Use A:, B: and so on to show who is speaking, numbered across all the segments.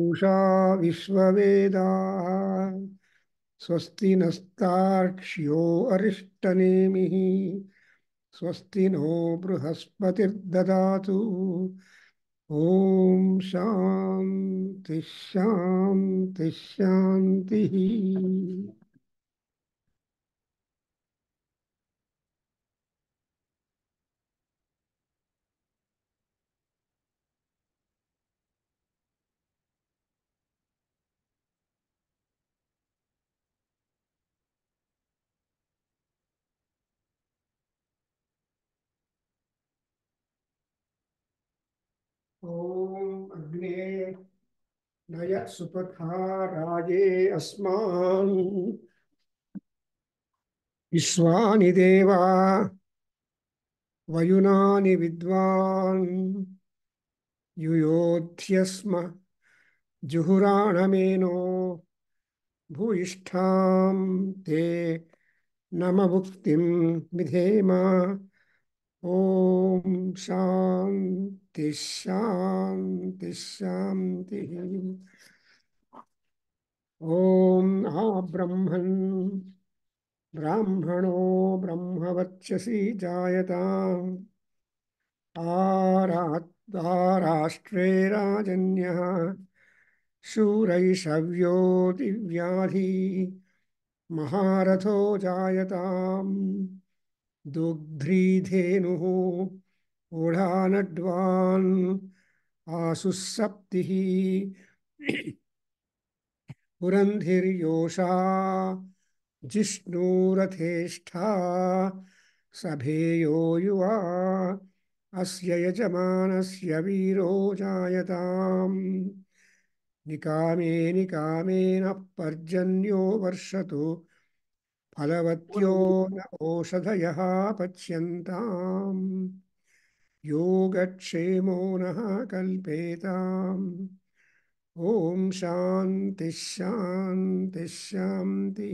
A: उषा विश्वद स्वस्ति नस्तार्क्ष्यो अरिष्टनेमिः स्वस्ति नो बृहस्पतिर्दा ॐ शांति शान्तिः शान्तिः सुपथा राजे अस्मान् विश्वानि देवा वयुनानि विद्वान् युयोध्यस्म जुहुराणमेनो भूयिष्ठां ते नमभुक्तिं विधेम ॐ शान्तिः शान्तिः शान्तिः ॐ आब्रह्मन् ब्राह्मणो ब्रह्मवच्चसि जायता आराष्ट्रे राजन्यः शूरैषव्यो दिव्याधि महारथो जायताम् दुग्ध्रीधेनुः ओढानड्वान् पुरन्धिर्योषा जिष्णुरथेष्ठा सभेयो युवा अस्य यजमानस्य वीरो जायताम् निकामे निकामेन पर्जन्यो वर्षतु फलवत्यो न ओषधयः पच्यन्ताम् योगक्षेमो नः कल्पेताम् ओम शांति शांति शांति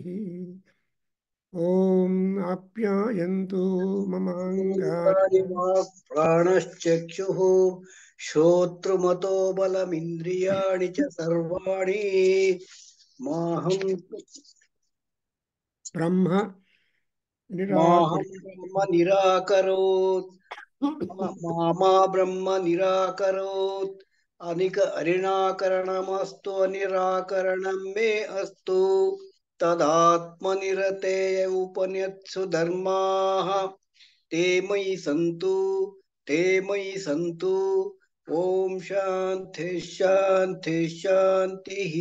A: ओम आप्यायन्तु
B: प्राणश्चक्षुः श्रोत्रमतो बलमिन्द्रियाणि च सर्वाणि माहं ब्रह्म ब्रह्म निराकरोत् मामा ब्रह्म निराकरोत् अनिक अरिणाकरणमस्तु अनिराकरणं मे अस्तु तदात्मनिरते उपन्यत्सु धर्माः ते मयि सन्तु ते मयि सन्तु ॐ शान्तिश्शान्तिश्शान्तिः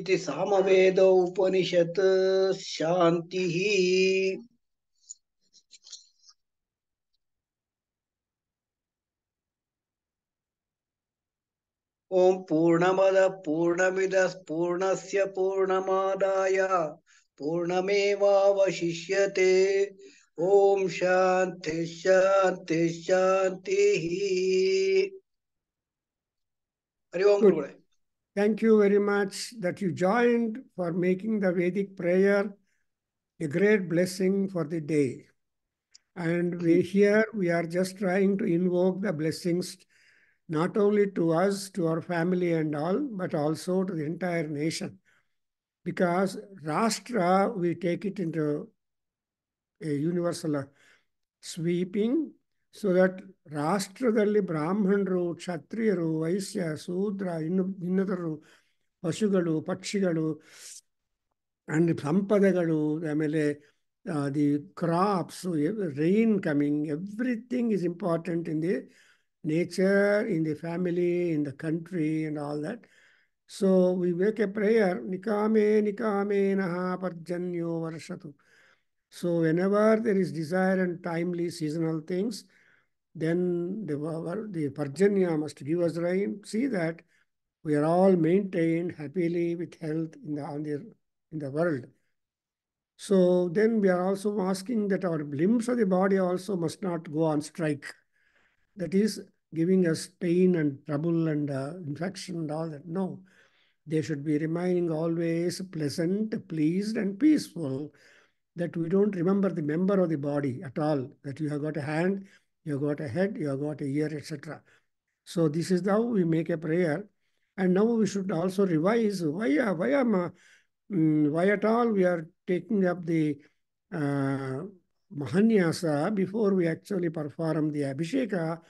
B: इति सामवेद उपनिषत् शान्तिः Om पूर्णमदः पूर्णमिदः पूर्णस्य पूर्णमादाय पूर्णमेवावशिष्यते ॐ शान्ति Shanti शान्तिः हरि ओम्
A: Thank you very much that you joined for making the Vedic prayer a great blessing for the day. And we mm-hmm. here we are just trying to invoke the blessings not only to us, to our family and all, but also to the entire nation. Because Rashtra, we take it into a universal sweeping so that rashtra brahman Rashtradali Brahmanru, Kshatriyaru, Vaisya, Sudra, Innadaru, Pashugalu, Pakshigalu, and Sampadagalu, Amele, uh, the crops, rain coming, everything is important in the nature, in the family, in the country, and all that. So we make a prayer, Nikame Nikame Naha Parjanyo Varshatu. So whenever there is desire and timely seasonal things, then the, the Parjanya must give us rain. See that we are all maintained happily with health in the, on the, in the world. So then we are also asking that our limbs of the body also must not go on strike. That is, giving us pain and trouble and uh, infection and all that. No, they should be remaining always pleasant, pleased, and peaceful. That we don't remember the member of the body at all. That you have got a hand, you have got a head, you have got a ear, etc. So this is how we make a prayer. And now we should also revise why uh, why am I, mm, why at all we are taking up the uh, Mahanyasa before we actually perform the Abhisheka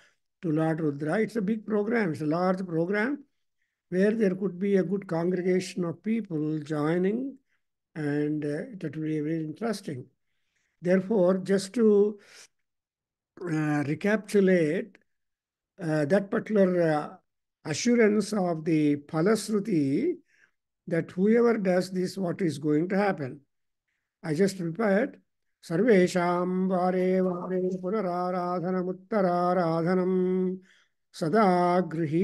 A: to Lord Rudra. It's a big program, it's a large program where there could be a good congregation of people joining, and uh, that will be very interesting. Therefore, just to uh, recapitulate uh, that particular uh, assurance of the Palasruti that whoever does this, what is going to happen. I just repeat, सर्वेषां వారే वारे पुनराराधनमुत्तराराधनं सदा गृही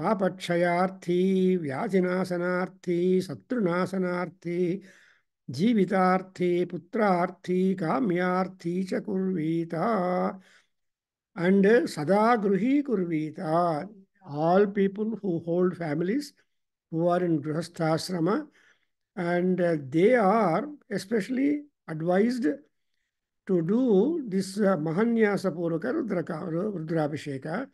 A: पापक्षयार्थी व्याधिनाशनार्थी शत्रुनाशनार्थी జీవితార్థి పుత్రార్థి కామ్యార్థి చ and సదా గృహీ కుర్వీత all people who hold families who are in గృహస్థాశ్రమ and they are especially advised to do this uh, Mahanyasa Purvaka Rudrabhisheka.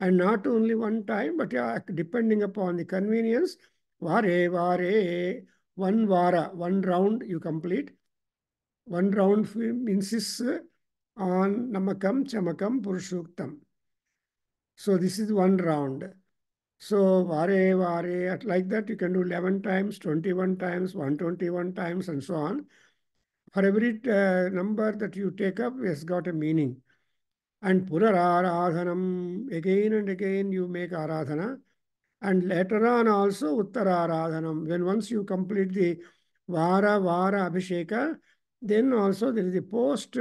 A: And not only one time, but uh, depending upon the convenience, Vare Vare, one Vara, one round you complete. One round insists on Namakam, Chamakam, Purushuktam. So this is one round. So Vare Vare, like that you can do 11 times, 21 times, 121 times and so on. for every number that you take up has got a meaning. And aradhanam, again and again you make Aradhana. And later on also aradhanam, When once you complete the Vara Vara Abhisheka, then also there is a post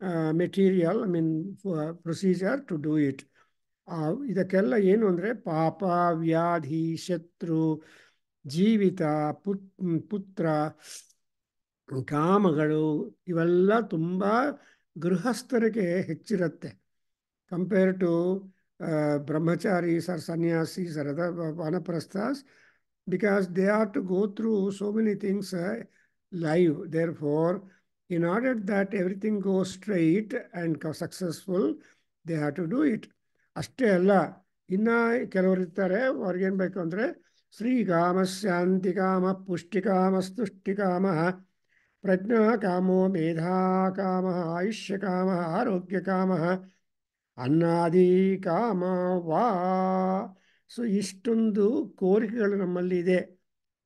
A: material, I mean, procedure to do it. ಇದಕ್ಕೆಲ್ಲ ಏನು ಅಂದರೆ ಪಾಪ ವ್ಯಾಧಿ ಶತ್ರು ಜೀವಿತ ಪುತ್ ಕಾಮಗಳು ಇವೆಲ್ಲ ತುಂಬ ಗೃಹಸ್ಥರಿಗೆ ಹೆಚ್ಚಿರುತ್ತೆ ಕಂಪೇರ್ ಟು ಬ್ರಹ್ಮಚಾರಿ ಸರ್ ಸನ್ಯಾಸಿ ಸರ್ ಅದ ವಾನಪ್ರಸ್ಥಾಸ್ because they are to go through so many things live therefore in order that everything go straight and successful they have to do it ಅಷ್ಟೇ ಅಲ್ಲ ಇನ್ನು ಕೆಲವರು ಇರ್ತಾರೆ ಅವ್ರಿಗೇನು ಬೇಕು ಅಂದರೆ ಶ್ರೀಕಾಮ ಶಾಂತಿಕಾಮ ಪುಷ್ಟಿಕಾಮ ಸ್ತುಷ್ಟಿಕಾಮ ಪ್ರಜ್ಞಾ ಕಾಮ ಕಾಮ ಆರೋಗ್ಯ ಕಾಮ ಅನ್ನಾದಿ ಕಾಮ ವಾ ಸೊ ಇಷ್ಟೊಂದು ಕೋರಿಕೆಗಳು ನಮ್ಮಲ್ಲಿ ಇದೆ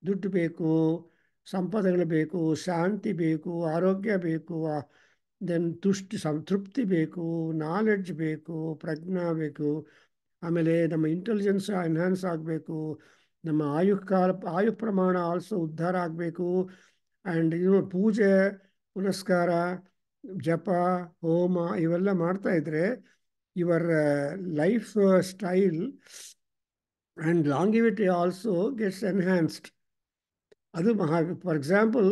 A: ದುಡ್ಡು ಬೇಕು ಸಂಪದಗಳು ಬೇಕು ಶಾಂತಿ ಬೇಕು ಆರೋಗ್ಯ ಬೇಕು ದೆನ್ ತುಷ್ಟಿ ಸಂತೃಪ್ತಿ ಬೇಕು ನಾಲೆಡ್ಜ್ ಬೇಕು ಪ್ರಜ್ಞಾ ಬೇಕು ಆಮೇಲೆ ನಮ್ಮ ಇಂಟೆಲಿಜೆನ್ಸ್ ಎನ್ಹ್ಯಾನ್ಸ್ ಆಗಬೇಕು ನಮ್ಮ ಆಯು ಆಯು ಪ್ರಮಾಣ ಆಲ್ಸೋ ಉದ್ಧಾರ ಆಗಬೇಕು ಆ್ಯಂಡ್ ಇವು ಪೂಜೆ ಪುನಸ್ಕಾರ ಜಪ ಹೋಮ ಇವೆಲ್ಲ ಮಾಡ್ತಾ ಇದ್ರೆ life style and longevity also gets enhanced ಅದು ಮಹಾ ಫಾರ್ ಎಕ್ಸಾಂಪಲ್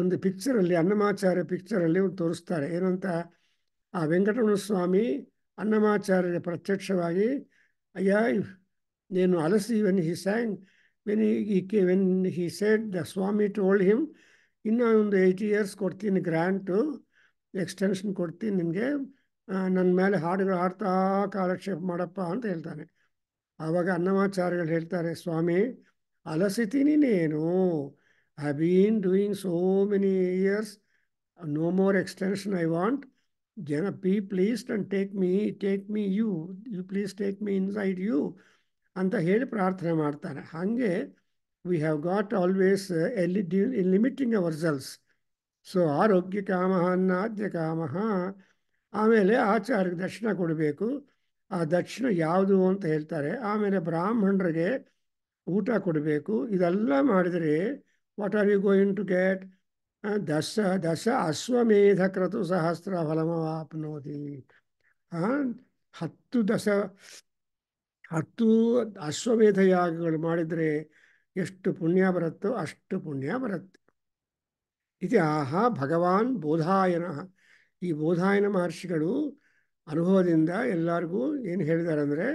A: ಒಂದು ಪಿಕ್ಚರಲ್ಲಿ ಅನ್ನಮಾಚಾರ್ಯ ಪಿಕ್ಚರಲ್ಲಿ ತೋರಿಸ್ತಾರೆ ಏನಂತ ಆ ವೆಂಕಟರಮಣ ಸ್ವಾಮಿ ಅನ್ನಮಾಚಾರ್ಯ ಪ್ರತ್ಯಕ್ಷವಾಗಿ ಅಯ್ಯ ನೀನು ಅಲಸಿ ವೆನ್ ಹಿ ಸ್ಯಾಂಗ್ ವೆನ್ ಈ ಕೆ when he said the swami told him ಇನ್ನೊಂದು ಒಂದು ಏಯ್ಟಿ ಇಯರ್ಸ್ ಕೊಡ್ತೀನಿ ಗ್ರ್ಯಾಂಟು ಎಕ್ಸ್ಟೆನ್ಷನ್ ಕೊಡ್ತೀನಿ ನಿಮಗೆ ನನ್ನ ಮೇಲೆ ಹಾಡುಗಳು ಹಾಡ್ತಾ ಕಾಲಕ್ಷೇಪ ಮಾಡಪ್ಪ ಅಂತ ಹೇಳ್ತಾನೆ ಆವಾಗ ಅನ್ನಮಾಚಾರ್ಯಗಳು ಹೇಳ್ತಾರೆ ಸ್ವಾಮಿ ಅಲಸಿತೀನಿ ನೀನು I been doing so many years no more extension I want ಜನ be please and take me take me you you please take me inside you ಅಂತ ಹೇಳಿ ಪ್ರಾರ್ಥನೆ ಮಾಡ್ತಾನೆ ಹಾಗೆ we have got always uh, limiting our ourselves. So ಆರೋಗ್ಯ ಕಾಮಹ ಅನ್ನಾದ್ಯ ಕಾಮಹ ಆಮೇಲೆ ಆಚಾರ್ಯ ದಕ್ಷಿಣ ಕೊಡಬೇಕು ಆ ದಕ್ಷಿಣ ಯಾವುದು ಅಂತ ಹೇಳ್ತಾರೆ ಆಮೇಲೆ ಬ್ರಾಹ್ಮಣರಿಗೆ ಊಟ ಕೊಡಬೇಕು ಇದೆಲ್ಲ ಮಾಡಿದರೆ what are you going to get ದಶ ದಶ ಅಶ್ವಮೇಧ ಕ್ರತು ಸಹಸ್ರ ಫಲಮವಾಪ್ನೋತಿ ಹತ್ತು ದಶ ಹತ್ತು ಅಶ್ವಮೇಧ ಯಾಗಗಳು ಮಾಡಿದರೆ ಎಷ್ಟು ಪುಣ್ಯ ಬರುತ್ತೋ ಅಷ್ಟು ಪುಣ್ಯ ಬರುತ್ತೆ ಇತಿ ಆಹಾ ಭಗವಾನ್ ಬೋಧಾಯನ ಈ ಬೋಧಾಯನ ಮಹರ್ಷಿಗಳು ಅನುಭವದಿಂದ ಎಲ್ಲರಿಗೂ ಏನು ಹೇಳಿದ್ದಾರೆ ಅಂದರೆ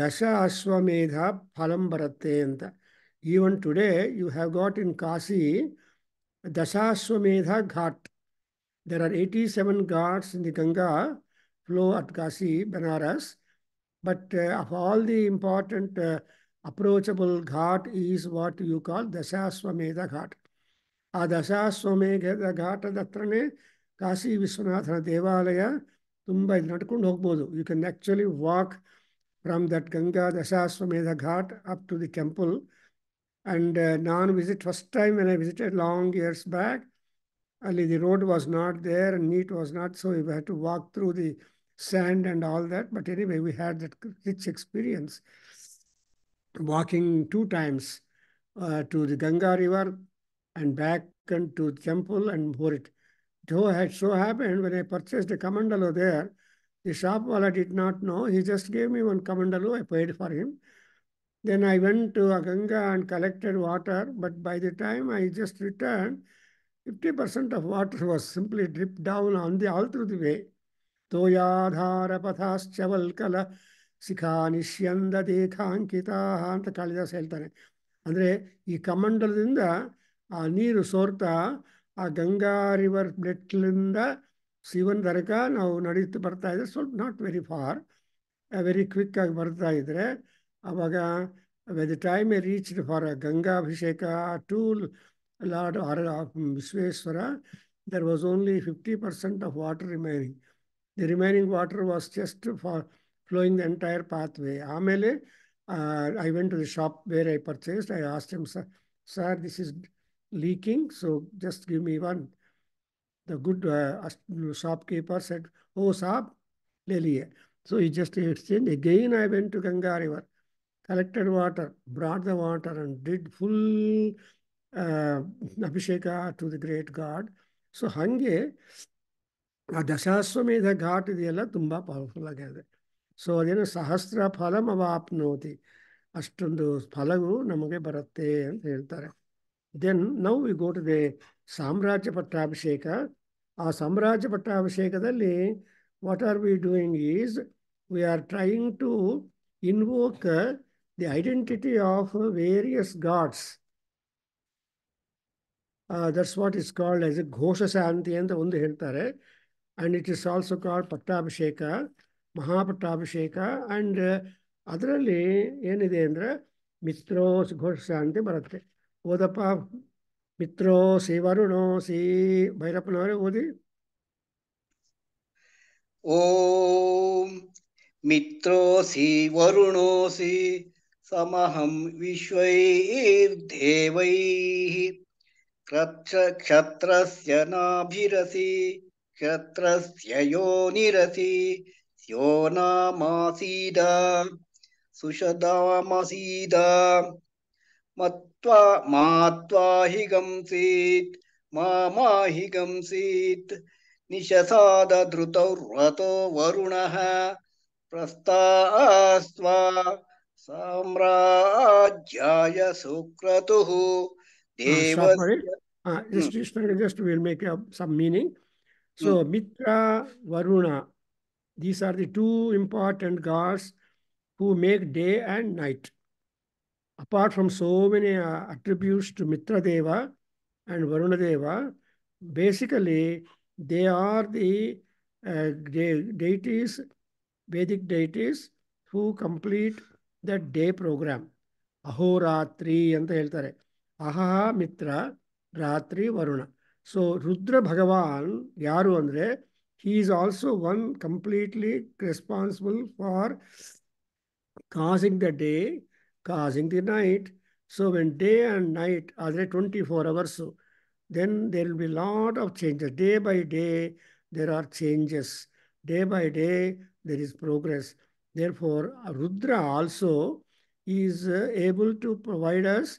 A: ದಶ ಅಶ್ವಮೇಧ ಫಲಂ ಬರುತ್ತೆ ಅಂತ even today you have got in Kashi Dashashwamedh ghat there are eighty seven ghats in the Ganga flow at Kashi Banaras but of all the important approachable ghat is what you call Dasaswamedha ghat. A Dasaswamedha ghat adatrane Kasi Viswanathana Devalaya Tumbai Natakundhokbodhu. You can actually walk from that Ganga Dasaswamedha ghat up to the temple. And uh, non-visit, first time when I visited long years back, only the road was not there and neat was not, so we had to walk through the sand and all that. But anyway, we had that rich experience walking two times uh, to the Ganga River and back and to the temple and it. Though had so happened when I purchased a kamandalu there, the shopwala did not know. He just gave me one kamandalu. I paid for him. Then I went to Ganga and collected water, but by the time I just returned, 50% of water was simply dripped down on the all through the way. Toyadhara pathaschavalkala ಶಿಖಾ ನಿಶ್ಯಂದ ಅಂತ ಕಾಳಿದಾಸ ಹೇಳ್ತಾನೆ ಅಂದರೆ ಈ ಕಮಂಡಲದಿಂದ ಆ ನೀರು ಸೋರ್ತಾ ಆ Ganga river ಬ್ಲೆಟ್ಲಿಂದ ಶಿವನ್ ತನಕ ನಾವು ನಡೀತಾ ಬರ್ತಾ ಇದ್ದರೆ ಸ್ವಲ್ಪ not very far very quick ಆಗಿ ಬರ್ತಾ ಇದ್ರೆ ಆವಾಗ ವೆದ ಟೈಮ್ ಎ ರೀಚ್ ಫಾರ್ ಗಂಗಾಭಿಷೇಕ to lord or Vishweshwara there was only fifty percent of water remaining the remaining water was just for flowing the entire pathway. Amele, uh, I went to the shop where I purchased. I asked him, sir, sir this is leaking, so just give me one. The good uh, shopkeeper said, oh, sir, le So he just exchanged. Again, I went to Ganga River, collected water, brought the water and did full uh, Abhisheka to the great God. So Hange, ಆ ದಶಾಶ್ವಮೇಧ ಘಾಟ್ ಇದೆಯಲ್ಲ ತುಂಬ powerful ಆಗಿದೆ so ಅದೇನು ಸಹಸ್ರ ಫಲಂ ಅವಾಪ್ನೋತಿ ಅಷ್ಟೊಂದು ಫಲವು ನಮಗೆ ಬರುತ್ತೆ ಅಂತ ಹೇಳ್ತಾರೆ then now we go to the ಸಾಮ್ರಾಜ್ಯ ಪಟ್ಟಾಭಿಷೇಕ ಆ ಸಾಮ್ರಾಜ್ಯ ಪಟ್ಟಾಭಿಷೇಕದಲ್ಲಿ what are we doing is we are trying to invoke the identity of various gods that's what is called as a ಘೋಷ ಶಾಂತಿ ಅಂತ ಒಂದು ಹೇಳ್ತಾರೆ and it is also called ಪಟ್ಟಾಭಿಷೇಕ ಮಹಾಪಟ್ಟಾಭಿಷೇಕ ಆ್ಯಂಡ್ ಅದರಲ್ಲಿ ಏನಿದೆ ಅಂದರೆ ಮಿತ್ರೋಸ್ ಘೋಷ ಅಂತ ಬರುತ್ತೆ ಓದಪ್ಪ ಮಿತ್ರೋ ಸಿ ವರುಣೋ ಸಿ ಭೈರಪ್ಪನವರೇ ಓದಿ
B: ಓಂ ಮಿತ್ರೋಸಿ ವರುಣೋಸಿ ಸಮಹಂ ವಿಶ್ವೈರ್ದೇವೈ ಕ್ಷತ್ರಸ್ಯ ನಾಭಿರಸಿ ಕ್ಷತ್ರಸ್ಯ ಯೋನಿರಸಿ Syo namasida Sushadamasida Matva matva higamsit Mama higamsit निशसादधृतौ रतो वरुणः प्रस्तास्त्वा साम्राज्याय सुक्रतुः देवस्य Uh, just,
A: just, just we'll make up some meaning. So, mm. Mitra, Varuna These are the two important gods who make day and night. Apart from so many uh, attributes to Mitra Deva and Varuna Deva, basically they are the uh, de deities, Vedic deities, who complete the day program. ಅಹೋರಾತ್ರಿ ಅಂತ ಹೇಳ್ತಾರೆ Aha Mitra ರಾತ್ರಿ Varuna. So Rudra Bhagavan, ಯಾರು ಅಂದರೆ he is also one completely responsible for causing the day, causing the night. So when day and night are there 24 hours, then there will be lot of changes. Day by day, there are changes. Day by day, there is progress. Therefore, Rudra also is uh, able to provide us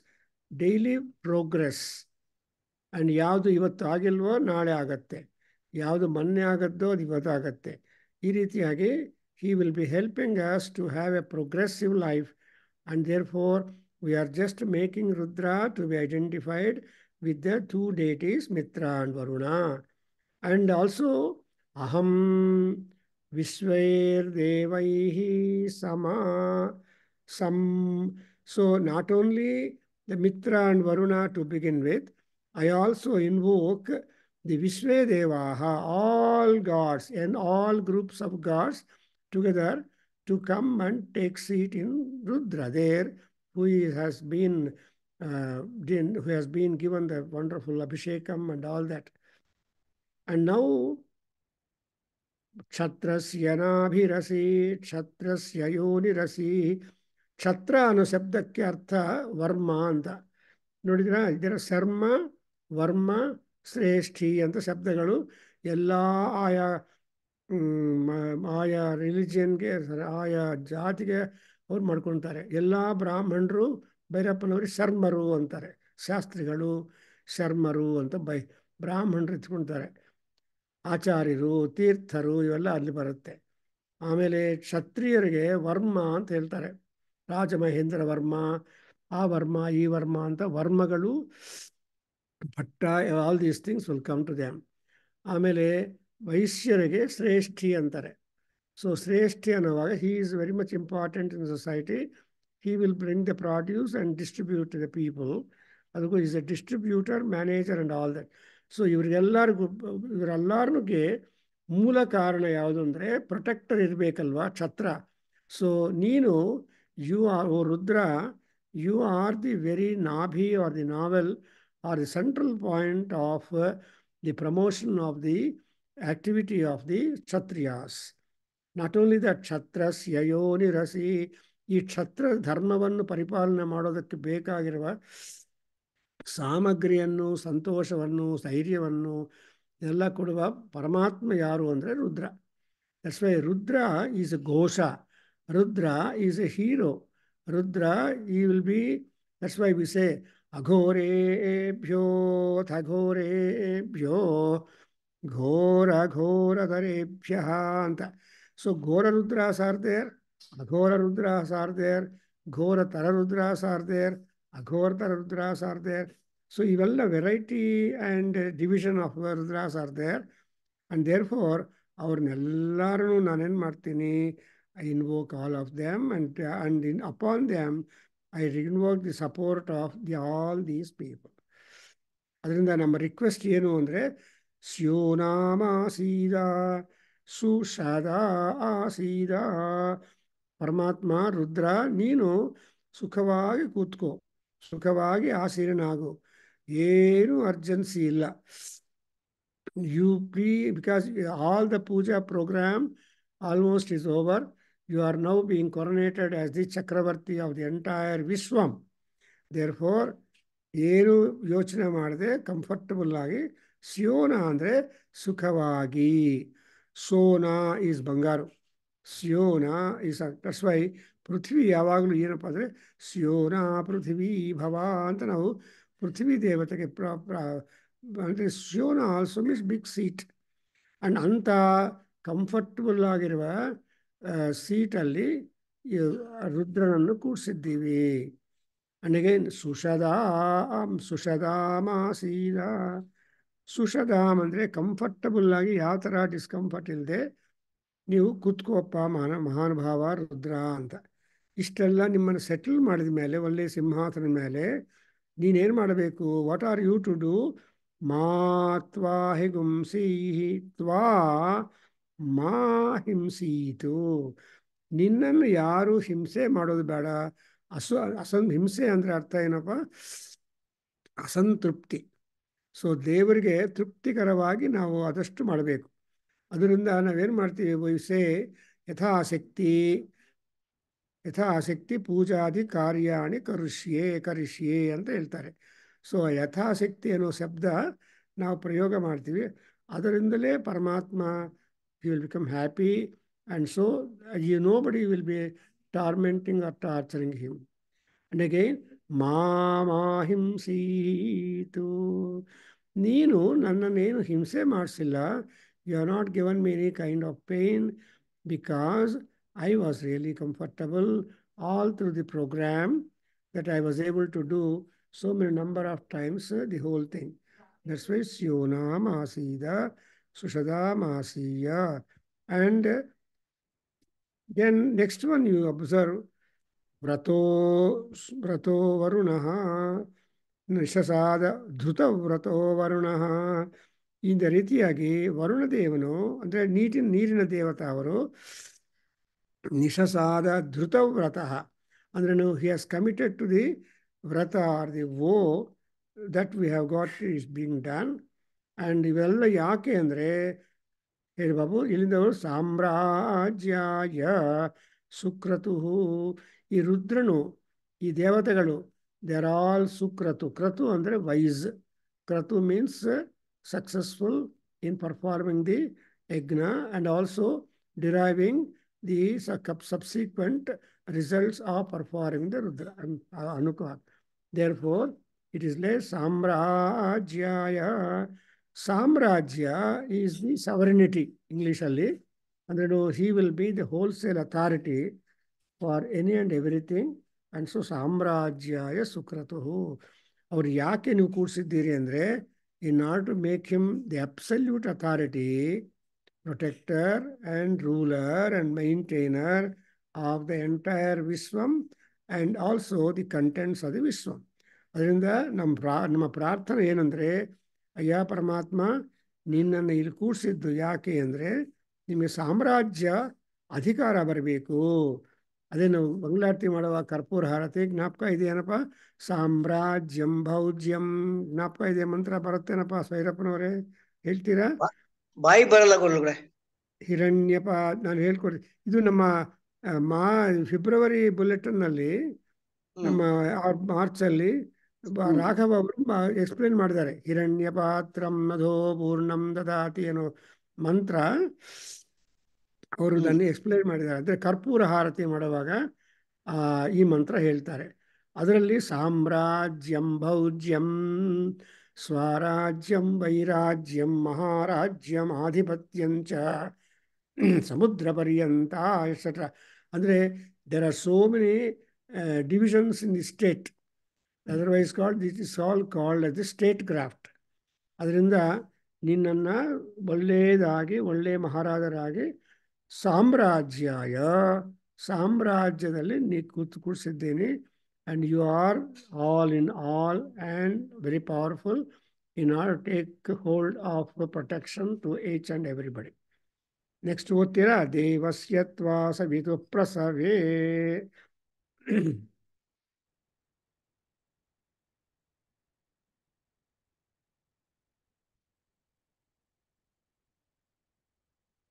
A: daily progress. And ಯಾವುದು ಇವತ್ತು ಆಗಿಲ್ವೋ ನಾಳೆ agatte. ಯಾವುದು ಮೊನ್ನೆ ಆಗದ್ದೋ ಅದು ಇವತ್ತಾಗತ್ತೆ ಈ ರೀತಿಯಾಗಿ he will be helping us to have a progressive life and therefore we are just making Rudra to be identified with the two deities Mitra and Varuna. And also Aham Vishvair Devaihi Sama Sam. So not only the Mitra and Varuna to begin with, I also invoke the Vishwadeva, Devaha, all gods and all groups of gods together to come and take seat in Rudra there, who has been uh, who has been given the wonderful Abhishekam and all that. And now क्षत्रस्य नाभिरसि क्षत्रस्य योनिरसि Chatra ಅನ್ನೋ ಶಬ್ದಕ್ಕೆ ಅರ್ಥ ವರ್ಮ ಅಂತ ನೋಡಿದ್ರ ಇದರ ಶ್ರೇಷ್ಠಿ ಅಂತ ಶಬ್ದಗಳು ಎಲ್ಲ ಆಯಾ ಆಯಾ ರಿಲಿಜಿಯನ್ಗೆ ಆಯಾ ಜಾತಿಗೆ ಅವ್ರು ಮಾಡ್ಕೊಳ್ತಾರೆ ಎಲ್ಲ ಬ್ರಾಹ್ಮಣರು ಭೈರಪ್ಪನವ್ರಿಗೆ ಶರ್ಮರು ಅಂತಾರೆ ಶಾಸ್ತ್ರಿಗಳು ಶರ್ಮರು ಅಂತ ಬೈ ಬ್ರಾಹ್ಮಣರು ಇಟ್ಕೊಳ್ತಾರೆ ಆಚಾರ್ಯರು ತೀರ್ಥರು ಇವೆಲ್ಲ ಅಲ್ಲಿ ಬರುತ್ತೆ ಆಮೇಲೆ ಕ್ಷತ್ರಿಯರಿಗೆ ವರ್ಮ ಅಂತ ಹೇಳ್ತಾರೆ ರಾಜಮಹೇಂದ್ರ ವರ್ಮ ಆ ವರ್ಮ ಈ ವರ್ಮ ಅಂತ ವರ್ಮಗಳು Bhatta all these things will come to them ಆಮೇಲೆ ವೈಶ್ಯರಿಗೆ ಶ್ರೇಷ್ಠಿ ಅಂತಾರೆ ಸೊ ಶ್ರೇಷ್ಠಿ ಅನ್ನೋವಾಗ he is very much important in society he will bring the produce and distribute the people ಅದಕ್ಕೂ is a distributor manager and all that so ಇವರಿಗೆಲ್ಲರಿಗೂ ಇವರೆಲ್ಲರಿಗೆ ಮೂಲ ಕಾರಣ ಯಾವುದು ಅಂದರೆ ಪ್ರೊಟೆಕ್ಟರ್ ಇರಬೇಕಲ್ವಾ ಛತ್ರ ಸೊ ನೀನು you are O Rudra you are the very ನಾಭಿ are the navel are the central point of the promotion of the activity of the Kshatriyas. Not only the Kshatras, Yayoni Rasi, ಈ ಕ್ಷತ್ರ ಧರ್ಮವನ್ನು ಪರಿಪಾಲನೆ ಮಾಡೋದಕ್ಕೆ ಬೇಕಾಗಿರುವ ಸಾಮಗ್ರಿಯನ್ನು ಸಂತೋಷವನ್ನು ಧೈರ್ಯವನ್ನು ಎಲ್ಲ ಕೊಡುವ ಪರಮಾತ್ಮ ಯಾರು ಅಂದರೆ Rudra that's why Rudra is a ಘೋಷ Rudra is a hero Rudra he will be that's why ವಿಸೆ अघोरेभ्यो अथ घोरेभ्यो घोर घोरघरेभ्य अंत सो घोर रुद्र सारदेर अघोर रुद्र आर घोर तर रुद्रास आर अघोर तर रुद्रास आर सो इवेल variety and addition of Rudra are there and therefore or नानेनमती इन वो call of them and of them I reinvoke the support of the all these people ಅದರಿಂದ ನಮ್ಮ ರಿಕ್ವೆಸ್ಟ್ ಏನು ಅಂದರೆ ಸ್ಯೋ ನಾಮ ಸೀದ ಸುಷಾದಾ ಆಸೀದ ಪರಮಾತ್ಮ ರುದ್ರ ನೀನು ಸುಖವಾಗಿ ಕೂತ್ಕೋ ಸುಖವಾಗಿ ಆಸೀರನಾಗು ಏನೂ ಅರ್ಜೆನ್ಸಿ ಇಲ್ಲ you plea because all the puja programme almost is over you are now now coronated as the ಚಕ್ರವರ್ತಿ ಆಫ್ ದಿ ಎಂಟೈರ್ ವಿಶ್ವಂ ದೇರ್ ಫೋರ್ ಏನು ಯೋಚನೆ ಮಾಡದೆ ಕಂಫರ್ಟಬಲ್ ಆಗಿ ಸಿಯೋನ ಅಂದರೆ ಸುಖವಾಗಿ ಸೋನಾ ಈಸ್ ಬಂಗಾರು ಸಿಯೋನ ಈಸ್ ಟಸ್ ವೈ ಪೃಥ್ವಿ ಯಾವಾಗಲೂ ಏನಪ್ಪ ಅಂದರೆ ಸಿಯೋನ ಪೃಥ್ವಿ ಭವ ಅಂತ ನಾವು ಪೃಥ್ವಿ ದೇವತೆಗೆ ಪ್ರ ಅಂದರೆ ಸಿಯೋನ also means big seat and ಅಂಥ ಕಂಫರ್ಟಬಲ್ ಆಗಿರುವ ಸೀಟಲ್ಲಿ ರುದ್ರನನ್ನು ಕೂಡಿಸಿದ್ದೀವಿ ಅನಗೇನ್ ಮಾ ಸೀದಾ ಸುಷದಾಮ್ ಅಂದರೆ ಕಂಫರ್ಟಬಲ್ ಆಗಿ ಯಾವ ಥರ ಡಿಸ್ಕಂಫರ್ಟ್ ಇಲ್ಲದೆ ನೀವು ಕೂತ್ಕೋಪ್ಪ ಮಹಾನ ಮಹಾನುಭಾವ ರುದ್ರ ಅಂತ ಇಷ್ಟೆಲ್ಲ ನಿಮ್ಮನ್ನು ಸೆಟಲ್ ಮಾಡಿದ ಮೇಲೆ ಒಳ್ಳೆಯ ಸಿಂಹಾಸನ ಮೇಲೆ ನೀನೇನು ಮಾಡಬೇಕು what are you to do ಮಾ ತ್ವಾ ತ್ವಾ ಮಾ ಹಿಂಸೀತು ನಿನ್ನನ್ನು ಯಾರು ಹಿಂಸೆ ಮಾಡೋದು ಬೇಡ ಅಸು ಅಸಂ ಹಿಂಸೆ ಅಂದರೆ ಅರ್ಥ ಏನಪ್ಪ ಅಸಂತೃಪ್ತಿ ಸೊ ದೇವರಿಗೆ ತೃಪ್ತಿಕರವಾಗಿ ನಾವು ಆದಷ್ಟು ಮಾಡಬೇಕು ಅದರಿಂದ ನಾವೇನು ಮಾಡ್ತೀವಿ ವಯಸ್ಸೆ ಯಥಾಸಕ್ತಿ ಯಥಾಸಕ್ತಿ ಪೂಜಾದಿ ಕಾರ್ಯಾಣಿ ಕರುಷ್ಯೇ ಕರಿಷ್ಯೆ ಅಂತ ಹೇಳ್ತಾರೆ ಸೊ ಯಥಾಸಕ್ತಿ ಅನ್ನೋ ಶಬ್ದ ನಾವು ಪ್ರಯೋಗ ಮಾಡ್ತೀವಿ ಅದರಿಂದಲೇ ಪರಮಾತ್ಮ you will become happy. And so you, nobody will be tormenting or torturing him. And again, Ma Ma Mahim Situ. Nino, Nana Nenu Himse Marsilla, you are not given me any kind of pain because I was really comfortable all through the program that I was able to do so many number of times uh, the whole thing. That's why you know Siona the. Sushada Masiya. And then next one you observe Brato Vrato Vrato Varunaha Nishasada Dhruta Vrato Varunaha. In the Rithiagi, Varuna Devano, under neat in Nirina Nisha Nishasada Dhruta Vrataha. And then he has committed to the Vrata or the woe that we have got is being done. And ಇವೆಲ್ಲ ಯಾಕೆ ಅಂದರೆ ಹೇಳಿ ಬಾಬು ಇಲ್ಲಿಂದವರು ಸಾಮ್ರಾಜ್ಯಾಯ ಸುಕ್ರತು ಈ ರುದ್ರನು ಈ ದೇವತೆಗಳು there all ಸುಕ್ರತು ಕ್ರತು ಅಂದರೆ ವೈಸ್ ಕ್ರತು means successful in performing the yajna and also deriving the subsequent results of performing the Rudra ಅನುಕೂಲ ದೇರ್ ಫೋರ್ ಇಟ್ ಈಸ್ ಲೇ ಸಾಮ್ರಾಜ್ಯಾಯ ಸಾಮ್ರಾಜ್ಯ ಈಸ್ ದಿ ಸವರಿನಿಟಿ ಇಂಗ್ಲೀಷಲ್ಲಿ no he will be the wholesale authority for any and everything and so ಸಾಮ್ರಾಜ್ಯ ಎ ಸುಕ್ರತು ಅವ್ರು ಯಾಕೆ ನೀವು ಕೂಡಿಸಿದ್ದೀರಿ ಅಂದರೆ ಈ not to make him the absolute authority protector and ruler and maintainer of the entire ವಿಶ್ವಂ and also the contents of the ವಿಶ್ವಂ ಅದರಿಂದ ನಮ್ಮ ಪ್ರಾ ನಮ್ಮ ಪ್ರಾರ್ಥನೆ ಏನಂದರೆ ಅಯ್ಯ ಪರಮಾತ್ಮ ನಿನ್ನನ್ನು ಇಲ್ಲಿ ಕೂಡಿಸಿದ್ದು ಯಾಕೆ ಅಂದರೆ ನಿಮಗೆ ಸಾಮ್ರಾಜ್ಯ ಅಧಿಕಾರ ಬರಬೇಕು ಅದೇ ನಾವು ಬಂಗ್ಲಾರತಿ ಮಾಡುವ ಕರ್ಪೂರ ಹಾರತಿ ಜ್ಞಾಪಕ ಇದೆಯೇನಪ್ಪ ಸಾಮ್ರಾಜ್ಯಂ ಭೌಜ್ಯಂ ಜ್ಞಾಪಕ ಇದೆ ಮಂತ್ರ ಬರುತ್ತೇನಪ್ಪ ಸೈರಪ್ಪನವರೇ ಹೇಳ್ತೀರಾ
B: ಬಾಯಿ ಬರಲ್ಲ ಗುರುಗಳೇ
A: ಹಿರಣ್ಯಪ ನಾನು ಹೇಳ್ಕೊಡ್ತೀನಿ ಇದು ನಮ್ಮ ಮಾ ಫೆಬ್ರವರಿ ಬುಲೆಟನ್ನಲ್ಲಿ ನಮ್ಮ ಮಾರ್ಚಲ್ಲಿ ರಾಘವ ಅವರು ಎಕ್ಸ್ಪ್ಲೇನ್ ಮಾಡಿದ್ದಾರೆ ಹಿರಣ್ಯ ಪಾತ್ರಂ ನಧೋ ದದಾತಿ ಅನ್ನೋ ಮಂತ್ರ ಅವರು ಅದನ್ನು ಎಕ್ಸ್ಪ್ಲೇನ್ ಮಾಡಿದ್ದಾರೆ ಅಂದರೆ ಕರ್ಪೂರ ಹಾರತಿ ಮಾಡುವಾಗ ಈ ಮಂತ್ರ ಹೇಳ್ತಾರೆ ಅದರಲ್ಲಿ ಸಾಮ್ರಾಜ್ಯಂ ಭೌಜ್ಯಂ ಸ್ವರಾಜ್ಯಂ ವೈರಾಜ್ಯಂ ಮಹಾರಾಜ್ಯಂ ಆಧಿಪತ್ಯಂಚ ಸಮುದ್ರ ಪರ್ಯಂತ ಎಕ್ಸೆಟ್ರಾ ಅಂದರೆ there are so many divisions in the state otherwise called this is all called the statecraft ಅದರಿಂದ ನಿನ್ನನ್ನು ಒಳ್ಳೆಯದಾಗಿ ಒಳ್ಳೆಯ ಮಹಾರಾಜರಾಗಿ ಸಾಮ್ರಾಜ್ಯಾಯ ಸಾಮ್ರಾಜ್ಯದಲ್ಲಿ ನೀ ಕೂತ್ ಕೂಡಿಸಿದ್ದೀನಿ and you are all in all and very powerful in or take hold of protection to each and everybody next ಓದ್ತೀರಾ ದೇವಸ್ಯತ್ವಾ ಸವಿತು ಪ್ರಸವೇ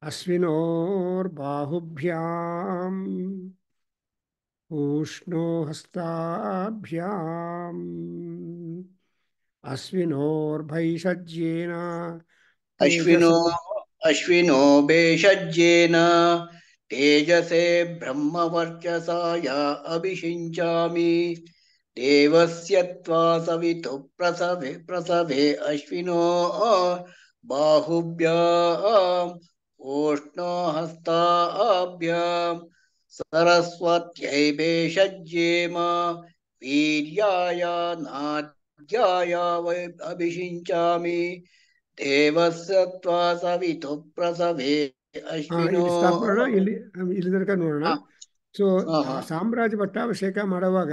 A: अश्विनोर्बाभ्या ऊष्णो हस्ताभ्याम् अश्विनोर्भैषज्येन
B: अश्विनो अश्विनो भेषज्येन तेजसे ब्रह्मवर्चसाया अभिषिञ्चामि देवस्य त्वा सवितु प्रसवे प्रसवे अश्विनो बाहुभ्याम् ओष्णो हस्ताभ्यां सरस्वत्यै भेषज्येम वीर्याय नाद्याय वै ಅಭಿಶಿಂಚಾಮಿ ದೇವಸ್ಯ ತ್ವಾ ಸವಿತು ಪ್ರಸವೇ ಅಶ್ವಿನೋ
A: ಇಲ್ಲಿ ಇಲ್ಲಿ ತನಕ ನೋಡೋಣ ಸೊ ಸಾಮ್ರಾಜ್ಯ ಪಟ್ಟಾಭಿಷೇಕ ಮಾಡುವಾಗ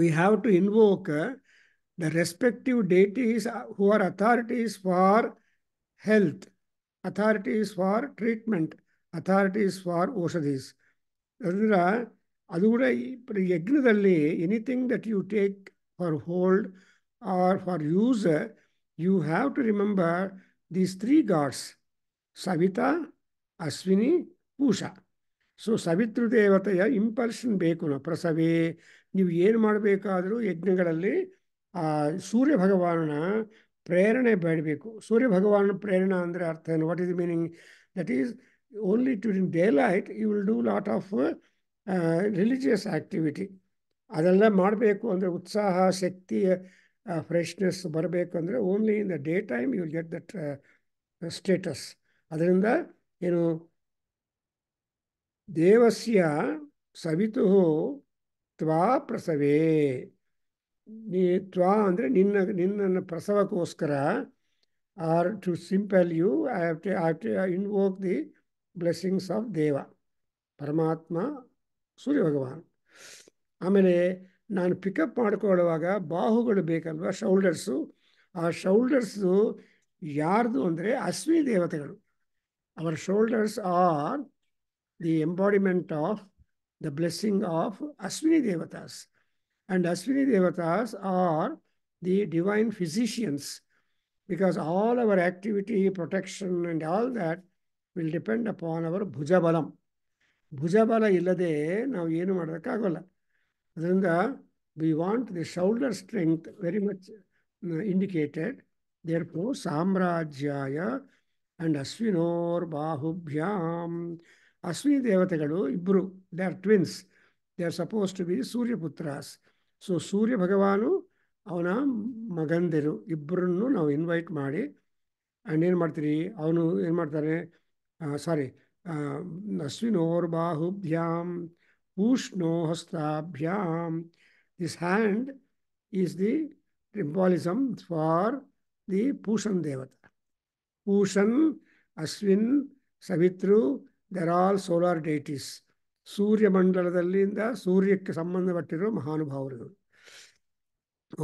A: we have to invoke the respective deities who are authorities for health authorities for treatment authorities for ಔಷಧೀಸ್ ಅದರಿಂದ ಅದು ಕೂಡ ಈ ಯಜ್ಞದಲ್ಲಿ anything that you take for hold or for use you have to remember these three gods Savita Ashwini Pusha so Savitru ದೇವತೆಯ impulsion ಬೇಕು ನಾವು ನೀವು ಏನು ಮಾಡಬೇಕಾದರೂ ಯಜ್ಞಗಳಲ್ಲಿ ಆ ಸೂರ್ಯ ಭಗವಾನನ ಪ್ರೇರಣೆ ಬೇಡಬೇಕು ಸೂರ್ಯ ಭಗವಾನ್ ಪ್ರೇರಣೆ ಅಂದರೆ ಅರ್ಥ ಏನು what is meaning that is only in daylight you will do lot of religious activity ಅದೆಲ್ಲ ಮಾಡಬೇಕು ಅಂದರೆ ಉತ್ಸಾಹ ಶಕ್ತಿ ಫ್ರೆಶ್ನೆಸ್ ಬರಬೇಕು ಅಂದರೆ only in the daytime you will get that status ಅದರಿಂದ ಏನು ದೇವಸ್ಯ ಸವಿತು ತ್ವಾ ಪ್ರಸವೇ ನೀ ತ್ವಾ ಅಂದರೆ ನಿನ್ನ ನಿನ್ನನ್ನು ಪ್ರಸವಕ್ಕೋಸ್ಕರ or to simple you I have to I to invoke the blessings of ದೇವ ಪರಮಾತ್ಮ ಸೂರ್ಯ ಭಗವಾನ್ ಆಮೇಲೆ ನಾನು ಪಿಕಪ್ ಮಾಡ್ಕೊಳ್ಳುವಾಗ ಬಾಹುಗಳು ಬೇಕಲ್ವ ಶೌಲ್ಡರ್ಸು ಆ ಶೌಲ್ಡರ್ಸು ಯಾರ್ದು ಅಂದರೆ ಅಶ್ವಿನಿ ದೇವತೆಗಳು ಅವರ shoulders are the embodiment of the blessing of Ashwini ದೇವತಾಸ್ And Aswini are the divine physicians because all our activity, protection, and all that will depend upon our Bhujabalam. Bhujabala illade, now yenu madakagola. Then we want the shoulder strength very much uh, indicated. Therefore, Samrajaya and Aswinor Bahubhyam. Aswini Devatagalu, Ibru, they are twins. They are supposed to be Surya so Surya ಭಗವಾನು ಅವನ ಮಗಂದಿರು ಇಬ್ಬರನ್ನು ನಾವು invite ಮಾಡಿ and ಏನು ಮಾಡ್ತೀರಿ ಅವನು ಏನು ಮಾಡ್ತಾರೆ ಸಾರಿ ಓರ್ ಊಷ್ಣೋ ಹಸ್ತಾಭ್ಯಾಂ this hand is the symbolism for the Pushan ದೇವತ Pushan Ashwin Savitru there all solar deities ಸೂರ್ಯಮಂಡಲದಲ್ಲಿಂದ ಸೂರ್ಯಕ್ಕೆ ಸಂಬಂಧಪಟ್ಟಿರೋ ಮಹಾನುಭಾವರುಗಳು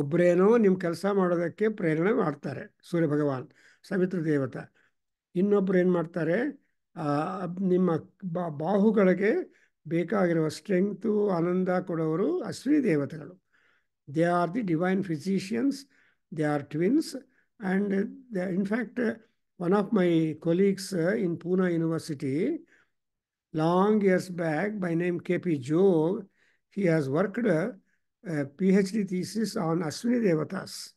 A: ಒಬ್ಬರೇನೋ ನಿಮ್ಮ ಕೆಲಸ ಮಾಡೋದಕ್ಕೆ ಪ್ರೇರಣೆ ಮಾಡ್ತಾರೆ ಸೂರ್ಯ ಭಗವಾನ್ ಸವಿತ್ರ ದೇವತ ಇನ್ನೊಬ್ರು ಏನು ಮಾಡ್ತಾರೆ ನಿಮ್ಮ ಬಾಹುಗಳಿಗೆ ಬೇಕಾಗಿರುವ ಸ್ಟ್ರೆಂಗ್ತು ಆನಂದ ಕೊಡೋರು ಅಶ್ವಿನಿ ದೇವತೆಗಳು they are the divine physicians they are twins and in fact one of my colleagues in Poona University long years back by name K.P. Jog. He has worked a, a PhD thesis on Aswini Devatas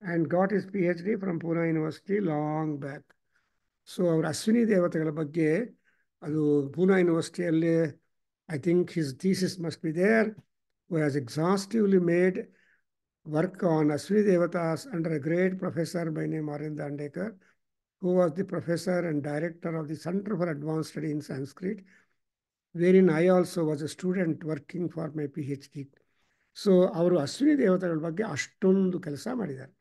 A: and got his PhD from Pune University long back. So our Aswini I think his thesis must be there, who has exhaustively made work on Aswini Devatas under a great professor by name Arinda Andekar who was the professor and director of the Center for Advanced Study in Sanskrit, wherein I also was a student working for my PhD. So ಅವರು ಅಶ್ವಿನಿ ದೇವತೆಗಳ ಬಗ್ಗೆ ಅಷ್ಟೊಂದು ಕೆಲಸ ಮಾಡಿದ್ದಾರೆ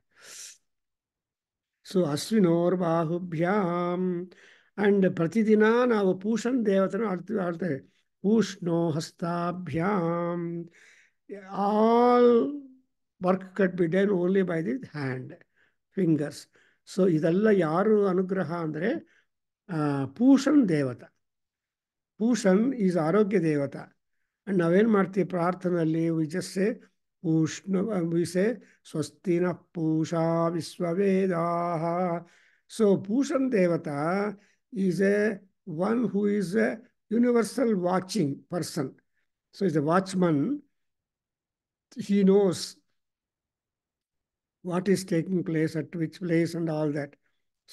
A: so ಅಶ್ವಿನೋರ್ ಬಾಹುಭ್ಯಾಂ and ಪ್ರತಿದಿನ ನಾವು ಪೂಷಣ್ ದೇವತೆನ ಆಡ್ತೀವಿ ಆಡ್ತೇವೆ ಪೂಷ್ಣೋ ಹಸ್ತಾಭ್ಯಾಂ all work could be done only by the hand, fingers. So ಇದೆಲ್ಲ ಯಾರು ಅನುಗ್ರಹ ಅಂದರೆ ಪೂಷಣ್ ದೇವತ ಪೂಷಣ್ ಈಸ್ ಆರೋಗ್ಯ ದೇವತ ಅಂಡ್ ನಾವೇನು ಮಾಡ್ತೀವಿ ಪ್ರಾರ್ಥನೆಯಲ್ಲಿ ವಿಜಸ್ಸೆ ಪೂಷ್ಣ ವಿಸೆ ಸ್ವಸ್ತಿನ ಪೂಷಾ ವಿಶ್ವವೇದಾ ಸೊ ಪೂಷಣ್ ದೇವತ is a one who is a universal watching person so is a watchman he knows what is taking place at which place and all that.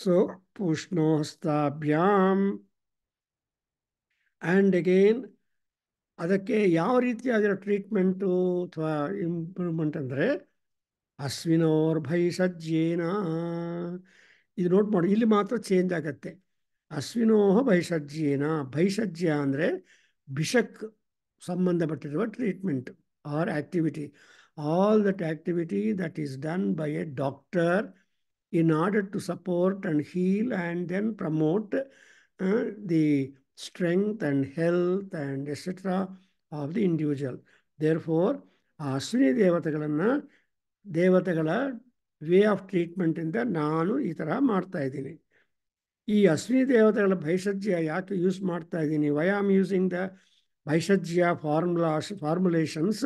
A: So Pushnostabhyam. And again, ಅದಕ್ಕೆ ಯಾವ ರೀತಿಯಾಗಿರೋ ಟ್ರೀಟ್ಮೆಂಟು ಅಥವಾ improvement ಅಂದರೆ ಅಶ್ವಿನೋರ್ಭೈಷಜ್ಯೇನ ಇದು note ಮಾಡಿ ಇಲ್ಲಿ ಮಾತ್ರ change ಆಗತ್ತೆ ಅಶ್ವಿನೋಹ ಭೈಷಜ್ಯೇನ ಭೈಷಜ್ಯ ಅಂದರೆ ಬಿಷಕ್ ಸಂಬಂಧಪಟ್ಟಿರುವ treatment or activity all that activity that is done by a doctor in order to support and heal and then promote uh, the strength and health and etc. of the individual. Therefore, Ashwini ದೇವತೆಗಳನ್ನು Devatagala, way of treatment ನಾನು nanu ithara ಮಾಡ್ತಾ ಇದ್ದೀನಿ ಈ ಅಶ್ವಿನಿ ದೇವತೆಗಳ ಭೈಷಜ್ಯ ಯಾಕೆ use ಮಾಡ್ತಾ ಇದ್ದೀನಿ why am using the ಭೈಷಜ್ಯ formulas formulations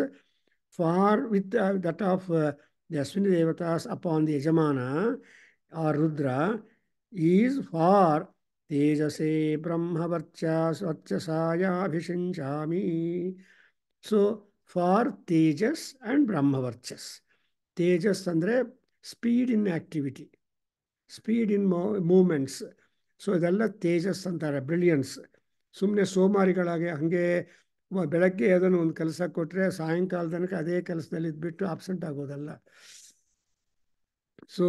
A: far with uh, that of uh, the Ashwini Devatas upon the Yajamana or Rudra is far Tejase Brahma Brahmavarchas Varchasaya Abhishinchami. So for Tejas and Brahma Varchas. Tejas andre speed in activity, speed in movements. So, ಇದೆಲ್ಲ ತೇಜಸ್ ಅಂತಾರೆ brilliance ಸುಮ್ಮನೆ ಸೋಮಾರಿಗಳಾಗಿ ಹಾಗೆ ಬೆಳಗ್ಗೆ ಅದನ್ನು ಒಂದು ಕೆಲಸ ಕೊಟ್ಟರೆ ಸಾಯಂಕಾಲ ತನಕ ಅದೇ ಕೆಲಸದಲ್ಲಿ ಇದ್ಬಿಟ್ಟು ಆಬ್ಸೆಂಟ್ ಆಗೋದಲ್ಲ ಸೊ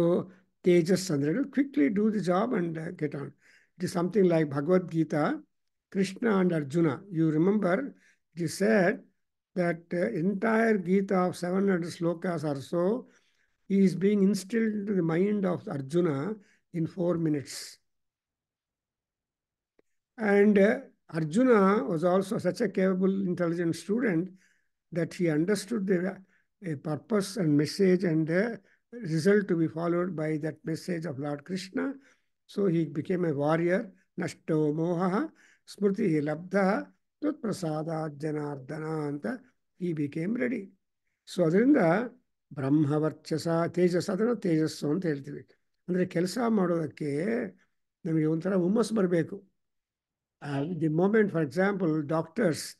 A: ತೇಜಸ್ ಅಂದರೆ quickly do the job and get on it is something like Bhagavadgita Krishna and Arjuna you remember it is said that entire Gita of seven hundred shlokas are so ಈ is being instilled to the mind of Arjuna in four minutes and Arjuna was also such a capable, intelligent student that he understood the purpose and message and the result to be followed by that message of Lord Krishna. So he became a warrior, Nashto Moha, Smriti Labdha, Prasada janardhananta. He became ready. So ಅದರಿಂದ brahma varchasa ಅದನ್ನು ತೇಜಸ್ಸು ಅಂತ ಹೇಳ್ತೀವಿ ಅಂದರೆ ಕೆಲಸ ಮಾಡೋದಕ್ಕೆ ನಮಗೆ ಒಂಥರ ಹುಮ್ಮಸ್ಸು barbeku. uh, the moment, for example, doctors,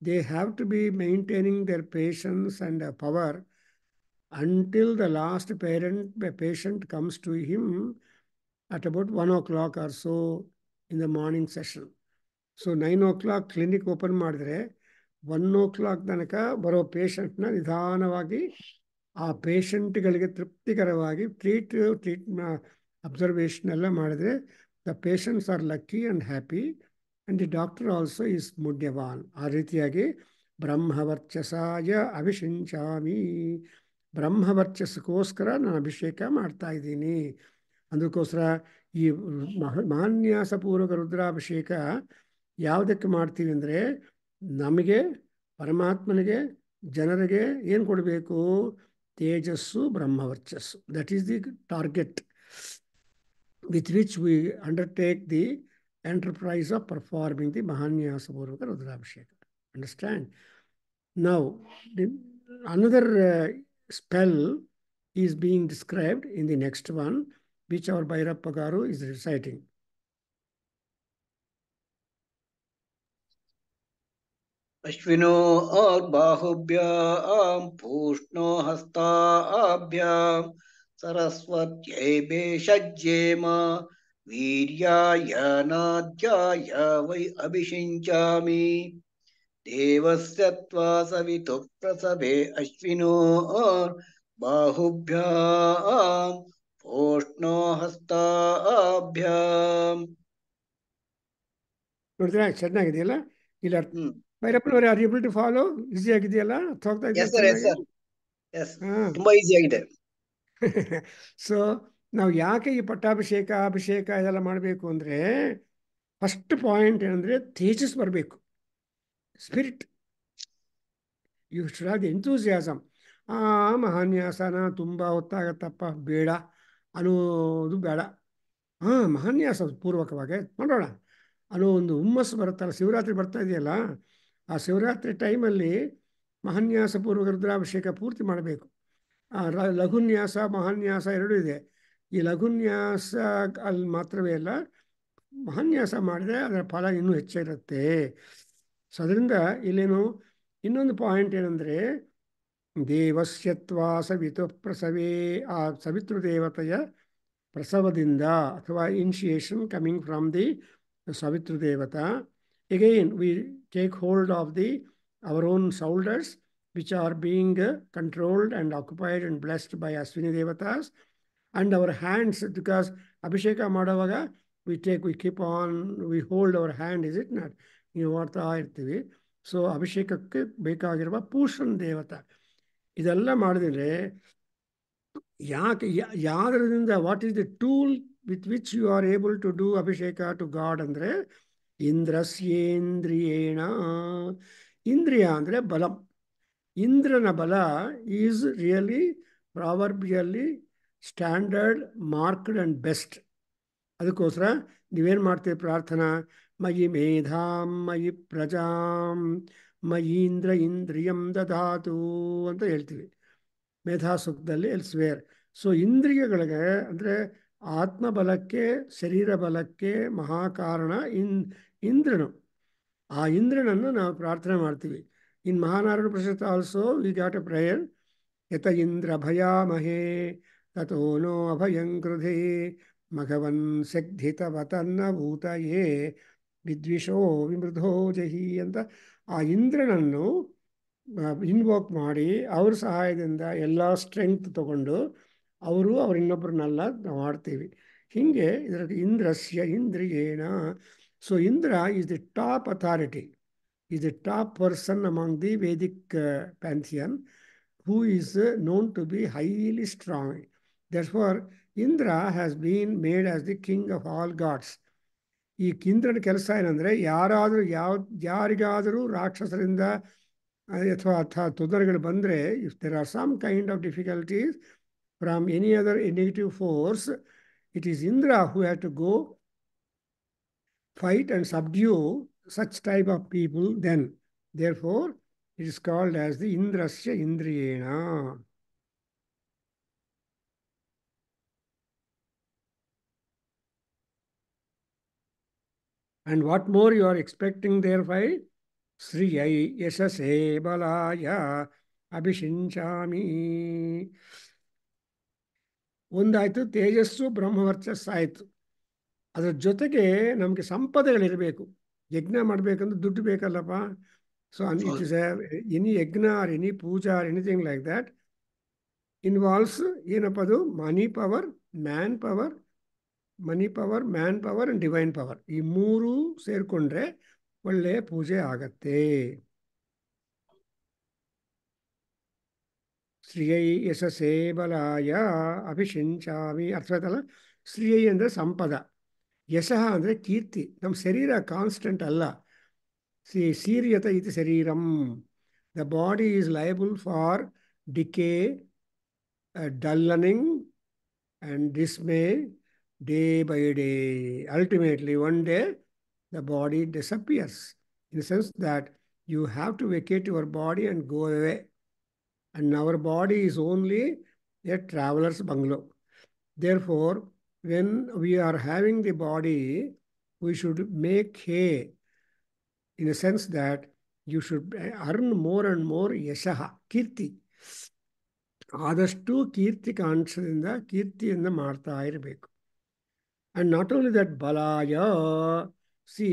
A: they have to be maintaining their patience and their power until the last parent patient comes to him at about one o'clock or so in the morning session. So nine o'clock clinic open madre, one o'clock danaka, baro patient na nidhanavagi, a patient galige triptikaravagi, treat, treatment observation alla madre, the patients are lucky and happy. And the doctor also is ಮುಡ್ಯವಾನ್ ಆ ರೀತಿಯಾಗಿ ಬ್ರಹ್ಮವರ್ಚಸಾಯ ಅಭಿಷಿಂಚಾಮಿ ಬ್ರಹ್ಮವರ್ಚಸಕ್ಕೋಸ್ಕರ ನಾನು ಅಭಿಷೇಕ ಮಾಡ್ತಾ ಇದ್ದೀನಿ ಅದಕ್ಕೋಸ್ಕರ ಈ ಮಹ ಮಹಾನ್ಯಾಸಪೂರ್ವಕ ರುದ್ರಾಭಿಷೇಕ ಯಾವುದಕ್ಕೆ ಮಾಡ್ತೀವಿ ಅಂದರೆ ನಮಗೆ ಪರಮಾತ್ಮನಿಗೆ ಜನರಿಗೆ ಏನು ಕೊಡಬೇಕು ತೇಜಸ್ಸು ಬ್ರಹ್ಮವರ್ಚಸ್ಸು that is the target with which we undertake the enterprise of performing the Mahanyasa Purvaka Rudrabhisheka. Understand? Now, the, another uh, spell is being described in the next one, which our Bhairappa Garu is reciting.
B: Ashvino Bahubya Am अश्विनो अर्बाहुभ्यां पूष्णो हस्ताभ्यां सरस्वत्यै Shajjema वीर्याय नाद्याय वै अभिषिञ्चामि देवस्य ಅಶ್ವಿನೋ सवितुः प्रसभे अश्विनो
A: ನೋಡಿದ್ರೆ ಚೆನ್ನಾಗಿದೆಯಲ್ಲ ಇಲ್ಲಿ ಅರ್ಥ are able to follow easy ಆಗಿದೆಯಲ್ಲ ಹೋಗ್ತಾ ತುಂಬಾ ಈಸಿ ಆಗಿದೆ ಸೊ ನಾವು ಯಾಕೆ ಈ ಪಟ್ಟಾಭಿಷೇಕ ಅಭಿಷೇಕ ಇದೆಲ್ಲ ಮಾಡಬೇಕು ಅಂದರೆ ಫಸ್ಟ್ ಪಾಯಿಂಟ್ ಏನಂದರೆ ತೇಜಸ್ ಬರಬೇಕು spirit you should have the enthusiasm ಆ ಮಹಾನ್ಯಾಸನ ತುಂಬ ಹೊತ್ತಾಗತ್ತಪ್ಪ ಬೇಡ ಅನ್ನೋದು ಬೇಡ ಹಾಂ ಮಹಾನ್ಯಾಸ ಪೂರ್ವಕವಾಗಿ ಮಾಡೋಣ ಅನ್ನೋ ಒಂದು ಹುಮ್ಮಸ್ಸು ಬರುತ್ತಲ್ಲ ಶಿವರಾತ್ರಿ ಬರ್ತಾ ಇದೆಯಲ್ಲ ಆ ಶಿವರಾತ್ರಿ ಟೈಮಲ್ಲಿ ಮಹಾನ್ಯಾಸ ಪೂರ್ವಕ ರುದ್ರಾಭಿಷೇಕ ಪೂರ್ತಿ ಮಾಡಬೇಕು ಲಘುನ್ಯಾಸ ಮಹಾನ್ಯಾಸ ಎರಡೂ ಇದೆ ಈ ಲಘುನ್ಯಾಸ ಅಲ್ಲಿ ಮಾತ್ರವೇ ಅಲ್ಲ ಮಹಾನ್ಯಾಸ ಮಾಡಿದ್ರೆ ಅದರ ಫಲ ಇನ್ನೂ ಹೆಚ್ಚಿರುತ್ತೆ ಸೊ ಅದರಿಂದ ಇಲ್ಲೇನು ಇನ್ನೊಂದು ಪಾಯಿಂಟ್ ಏನಂದರೆ ದೇವಸ್ಯತ್ವಾ ಸವಿತು ಪ್ರಸವೇ ಆ ದೇವತೆಯ ಪ್ರಸವದಿಂದ ಅಥವಾ ಇನಿಷಿಯೇಷನ್ ಕಮಿಂಗ್ ಫ್ರಮ್ ದಿ ದೇವತ again we take hold of the our own shoulders which are being controlled and occupied and blessed by Ashwini ದೇವತಾಸ್ ಆ್ಯಂಡ್ ಅವರ್ ಹ್ಯಾಂಡ್ಸ್ ಬಿಕಾಸ್ ಅಭಿಷೇಕ ಮಾಡುವಾಗ we take we keep on we hold our hand is it not ನೀವು ಮಾಡ್ತಾ ಇರ್ತೀವಿ so ಅಭಿಷೇಕಕ್ಕೆ ಬೇಕಾಗಿರುವ ಪೂಷನ್ ದೇವತ ಇದೆಲ್ಲ ಮಾಡಿದರೆ ಯಾಕೆ ಯಾವುದರಿಂದ what is the tool with which you are able to do ಅಭಿಷೇಕ ಟು ಗಾಡ್ ಅಂದರೆ ಇಂದ್ರಸ್ಯೇಂದ್ರಿಯೇಣ ಇಂದ್ರಿಯ ಅಂದರೆ ಬಲಂ ಇಂದ್ರನ ಬಲ is really proverbially standard marked and best ಅದಕ್ಕೋಸ್ಕರ ನೀವೇನು ಮಾಡ್ತೀವಿ ಪ್ರಾರ್ಥನಾ ಮಯಿ ಮೇಧಾಂ ಮಯಿ ಪ್ರಜಾಂ ಮಯೀಂದ್ರ ಇಂದ್ರಿಯಂ ದಧಾತು ಅಂತ ಹೇಳ್ತೀವಿ ಮೇಧಾ ಸುಖದಲ್ಲಿ ಎಲ್ ಸ್ವೇರ್ ಸೊ ಇಂದ್ರಿಯಗಳಿಗೆ ಅಂದರೆ ಆತ್ಮಬಲಕ್ಕೆ ಶರೀರ ಬಲಕ್ಕೆ ಮಹಾಕಾರಣ ಇನ್ ಇಂದ್ರನು ಆ ಇಂದ್ರನನ್ನು ನಾವು ಪ್ರಾರ್ಥನೆ ಮಾಡ್ತೀವಿ ಇನ್ ಮಹಾನಾರಾಯಣ ಪ್ರಸಾದ್ also we got a prayer ಯಥ ಇಂದ್ರ ಭಯಾಮಹೇ ततो नो ಮಗವನ್ ಮಘವನ್ಸಗ್ಧಿತ ಭೂತ ಭೂತಯೇ ವಿದ್ವಿಷೋ ವಿಮೃಧೋ ಜಹಿ ಅಂತ ಆ ಇಂದ್ರನನ್ನು ಇನ್ವೋಕ್ ಮಾಡಿ ಅವ್ರ ಸಹಾಯದಿಂದ ಎಲ್ಲ ಸ್ಟ್ರೆಂತ್ ತಗೊಂಡು ಅವರು ಅವ್ರ ಇನ್ನೊಬ್ಬರನ್ನೆಲ್ಲ ನಾವು ಮಾಡ್ತೀವಿ ಹೀಗೆ ಇದರ ಇಂದ್ರಸ್ಯ ಇಂದ್ರಿಯೇನ so Indra is the top authority is the top person among the Vedic pantheon who is known to be highly strong therefore indra has been made as the king of all gods ee kindra kelasa enandre yaradru yarigadru rakshasarinda athwa athwa tudaragalu bandre if there are some kind of difficulties from any other negative force it is indra who has to go fight and subdue such type of people then therefore it is called as the indrasya indriyena and what more you are expecting there ఫై శ్రియై యశసే బలాయ అభిషించామి ಒಂದಾಯಿತು ತೇಜಸ್ಸು ಬ್ರಹ್ಮವರ್ಚಸ್ಸಾಯಿತು ಅದರ ಜೊತೆಗೆ ನಮಗೆ ಸಂಪದಗಳಿರಬೇಕು ಯಜ್ಞ ಮಾಡಬೇಕಂದ್ರೆ ದುಡ್ಡು ಬೇಕಲ್ಲಪ್ಪ so it is any yajna or any puja or anything like that involves ಏನಪ್ಪ ಅದು money power man power money power man power and divine power ಈ ಮೂರು ಸೇರಿಕೊಂಡ್ರೆ ಒಳ್ಳೆಯ ಪೂಜೆ ಆಗತ್ತೆ ಶ್ರೀಯೈ ಯಶ ಬಲಾಯ ಅಭಿಷಿಂಚಾಮಿ ಅರ್ಥ ಆಯ್ತಲ್ಲ ಶ್ರೀಯೈ ಅಂದರೆ ಸಂಪದ ಯಶಃ ಅಂದರೆ ಕೀರ್ತಿ ನಮ್ಮ ಶರೀರ ಕಾನ್ಸ್ಟೆಂಟ್ ಅಲ್ಲ ಸಿ ಸೀರ್ಯತ ಇತಿ ಶರೀರಂ the body is liable for decay dullening and dismay day by day. Ultimately, one day, the body disappears in the sense that you have to vacate your body and go away. And our body is only a traveler's bungalow. Therefore, when we are having the body, we should make hay in a sense that you should earn more and more yashaha, kirti. ಆದಷ್ಟು kirti in the martha ಇರಬೇಕು and And not only that, see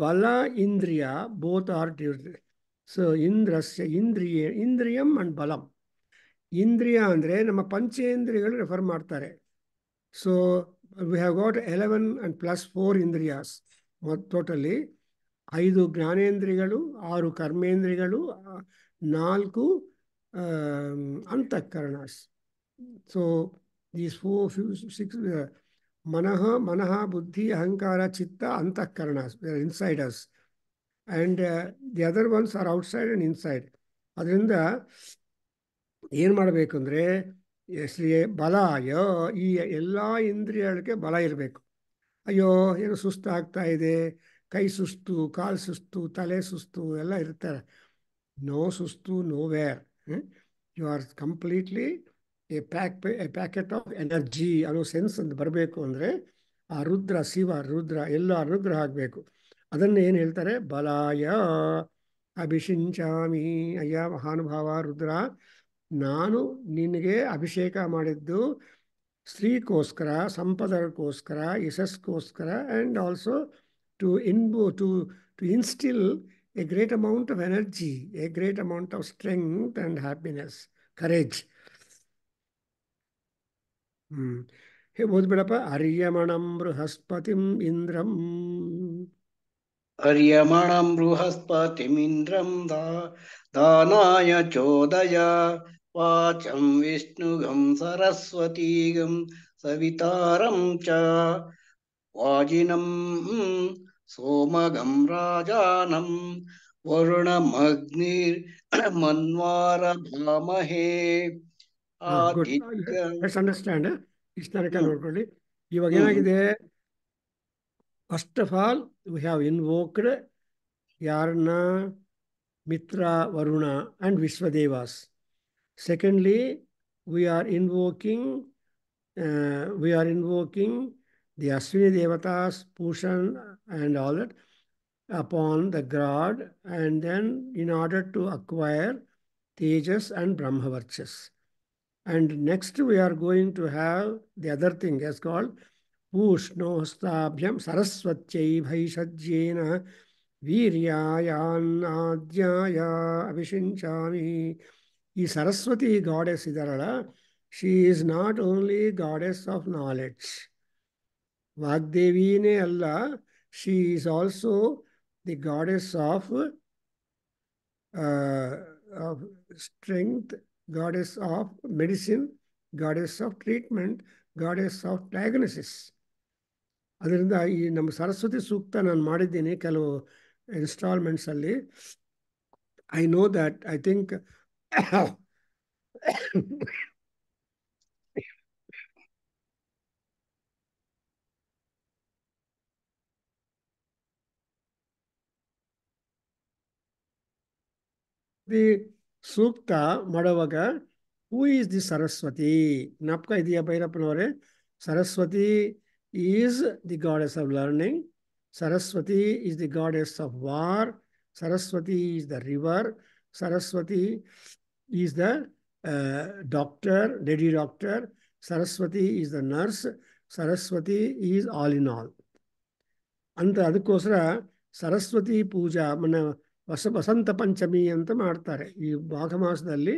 A: ಬಲ ಇಂದ್ರಿಯ both both are So indrasya, ಇಂದ್ರಿಯ indriyam and balam. ಇಂದ್ರಿಯ ಅಂದರೆ ನಮ್ಮ ಪಂಚೇಂದ್ರಿಯಗಳು refer ಮಾಡ್ತಾರೆ so we have got eleven and plus four ಇಂದ್ರಿಯಾಸ್ ಟೋಟಲಿ ಐದು ಜ್ಞಾನೇಂದ್ರಿಯಗಳು ಆರು ಕರ್ಮೇಂದ್ರಿಗಳು ನಾಲ್ಕು ಅಂತಃಕರಣಸ್ so these four few six ಮನಃ ಮನಃ ಬುದ್ಧಿ ಅಹಂಕಾರ ಚಿತ್ತ ಅಂತಃಕರಣ insiders and the other ones are outside and inside ಅದರಿಂದ ಏನು ಮಾಡಬೇಕಂದ್ರೆ ಶ್ರೀ ಬಲ ಅಯ್ಯೋ ಈ ಎಲ್ಲ ಇಂದ್ರಿಯಗಳಿಗೆ ಬಲ ಇರಬೇಕು ಅಯ್ಯೋ ಏನು ಸುಸ್ತು ಆಗ್ತಾ ಇದೆ ಕೈ ಸುಸ್ತು ಕಾಲು ಸುಸ್ತು ತಲೆ ಸುಸ್ತು ಎಲ್ಲ ಇರ್ತಾರೆ ನೋ ಸುಸ್ತು no where you are completely a pack a packet of energy ಅನ್ನೋ ಸೆನ್ಸ್ ಅಂತ ಬರಬೇಕು ಅಂದರೆ ಆ ರುದ್ರ ಶಿವ ರುದ್ರ ಎಲ್ಲ ಅನುಗ್ರಹ ಆಗಬೇಕು ಅದನ್ನು ಏನು ಹೇಳ್ತಾರೆ ಬಲಾಯ ಅಭಿಷಿಂಚಾಮಿ ಅಯ್ಯ ಮಹಾನುಭಾವ ರುದ್ರ ನಾನು ನಿನಗೆ ಅಭಿಷೇಕ ಮಾಡಿದ್ದು ಸ್ತ್ರೀಗೋಸ್ಕರ ಸಂಪದಕ್ಕೋಸ್ಕರ ಯಶಸ್ಗೋಸ್ಕರ and also to imbue to to instil a great amount of energy a great amount of strength and happiness courage
B: हे
A: बहुत बड़ा पा अर्यमणम बृहस्पतिम इंद्रम
B: अर्यमणम बृहस्पतिम इंद्रम दा दानाय चोदय वाचं विष्णुगं सरस्वतीगं सवितारं च वाजिनं सोमगं राजानं वरुणमग्निर्मन्वारभामहे ಲೆಟ್ಸ್
A: ಅಂಡರ್ಸ್ಟ್ಯಾಂಡ್ ಇಷ್ಟು ತನಕ ನೋಡ್ಕೊಳ್ಳಿ ಇವಾಗ ಏನಾಗಿದೆ first of all we have invoked ಯಾರನ್ನ Mitra Varuna and Vishvadevas secondly we are invoking we are invoking the Ashvini ದೇವತಾಸ್ Pushan and all that upon the god and then in order to acquire ತೇಜಸ್ ಆ್ಯಂಡ್ ಬ್ರಹ್ಮವರ್ಚಸ್ and next we are going to have the other thing as called Pushnostabhyam Saraswatyai Bhaisajyena Viryayanadhyaya Abhishinchami This Saraswati goddess Idarala, she is not only goddess of knowledge. Vagdevi ne Allah, she is also the goddess of uh, strength goddess of medicine, goddess of treatment, goddess of diagnosis. ಅದರಿಂದ ಈ ನಮ್ಮ ಸರಸ್ವತಿ ಸೂಕ್ತ ನಾನು ಮಾಡಿದ್ದೀನಿ ಕೆಲವು ಇನ್ಸ್ಟಾಲ್ಮೆಂಟ್ಸಲ್ಲಿ I know that I think the ಸೂಕ್ತ ಮಾಡುವಾಗ ಹೂ ಈಸ್ ದಿ ಸರಸ್ವತಿ ಜ್ಞಾಪಕ ಇದೆಯಾ ಭೈರಪ್ಪನವರೇ Saraswati is the goddess of learning Saraswati is the goddess of war Saraswati is the river Saraswati is the doctor lady doctor Saraswati is the nurse Saraswati is all in all ಅಂತ ಅದಕ್ಕೋಸ್ಕರ ಸರಸ್ವತಿ ಪೂಜಾ ಮನ್ನ ವಸ ವಸಂತ ಪಂಚಮಿ ಅಂತ ಮಾಡ್ತಾರೆ ಈ ಮಾಘ ಮಾಸದಲ್ಲಿ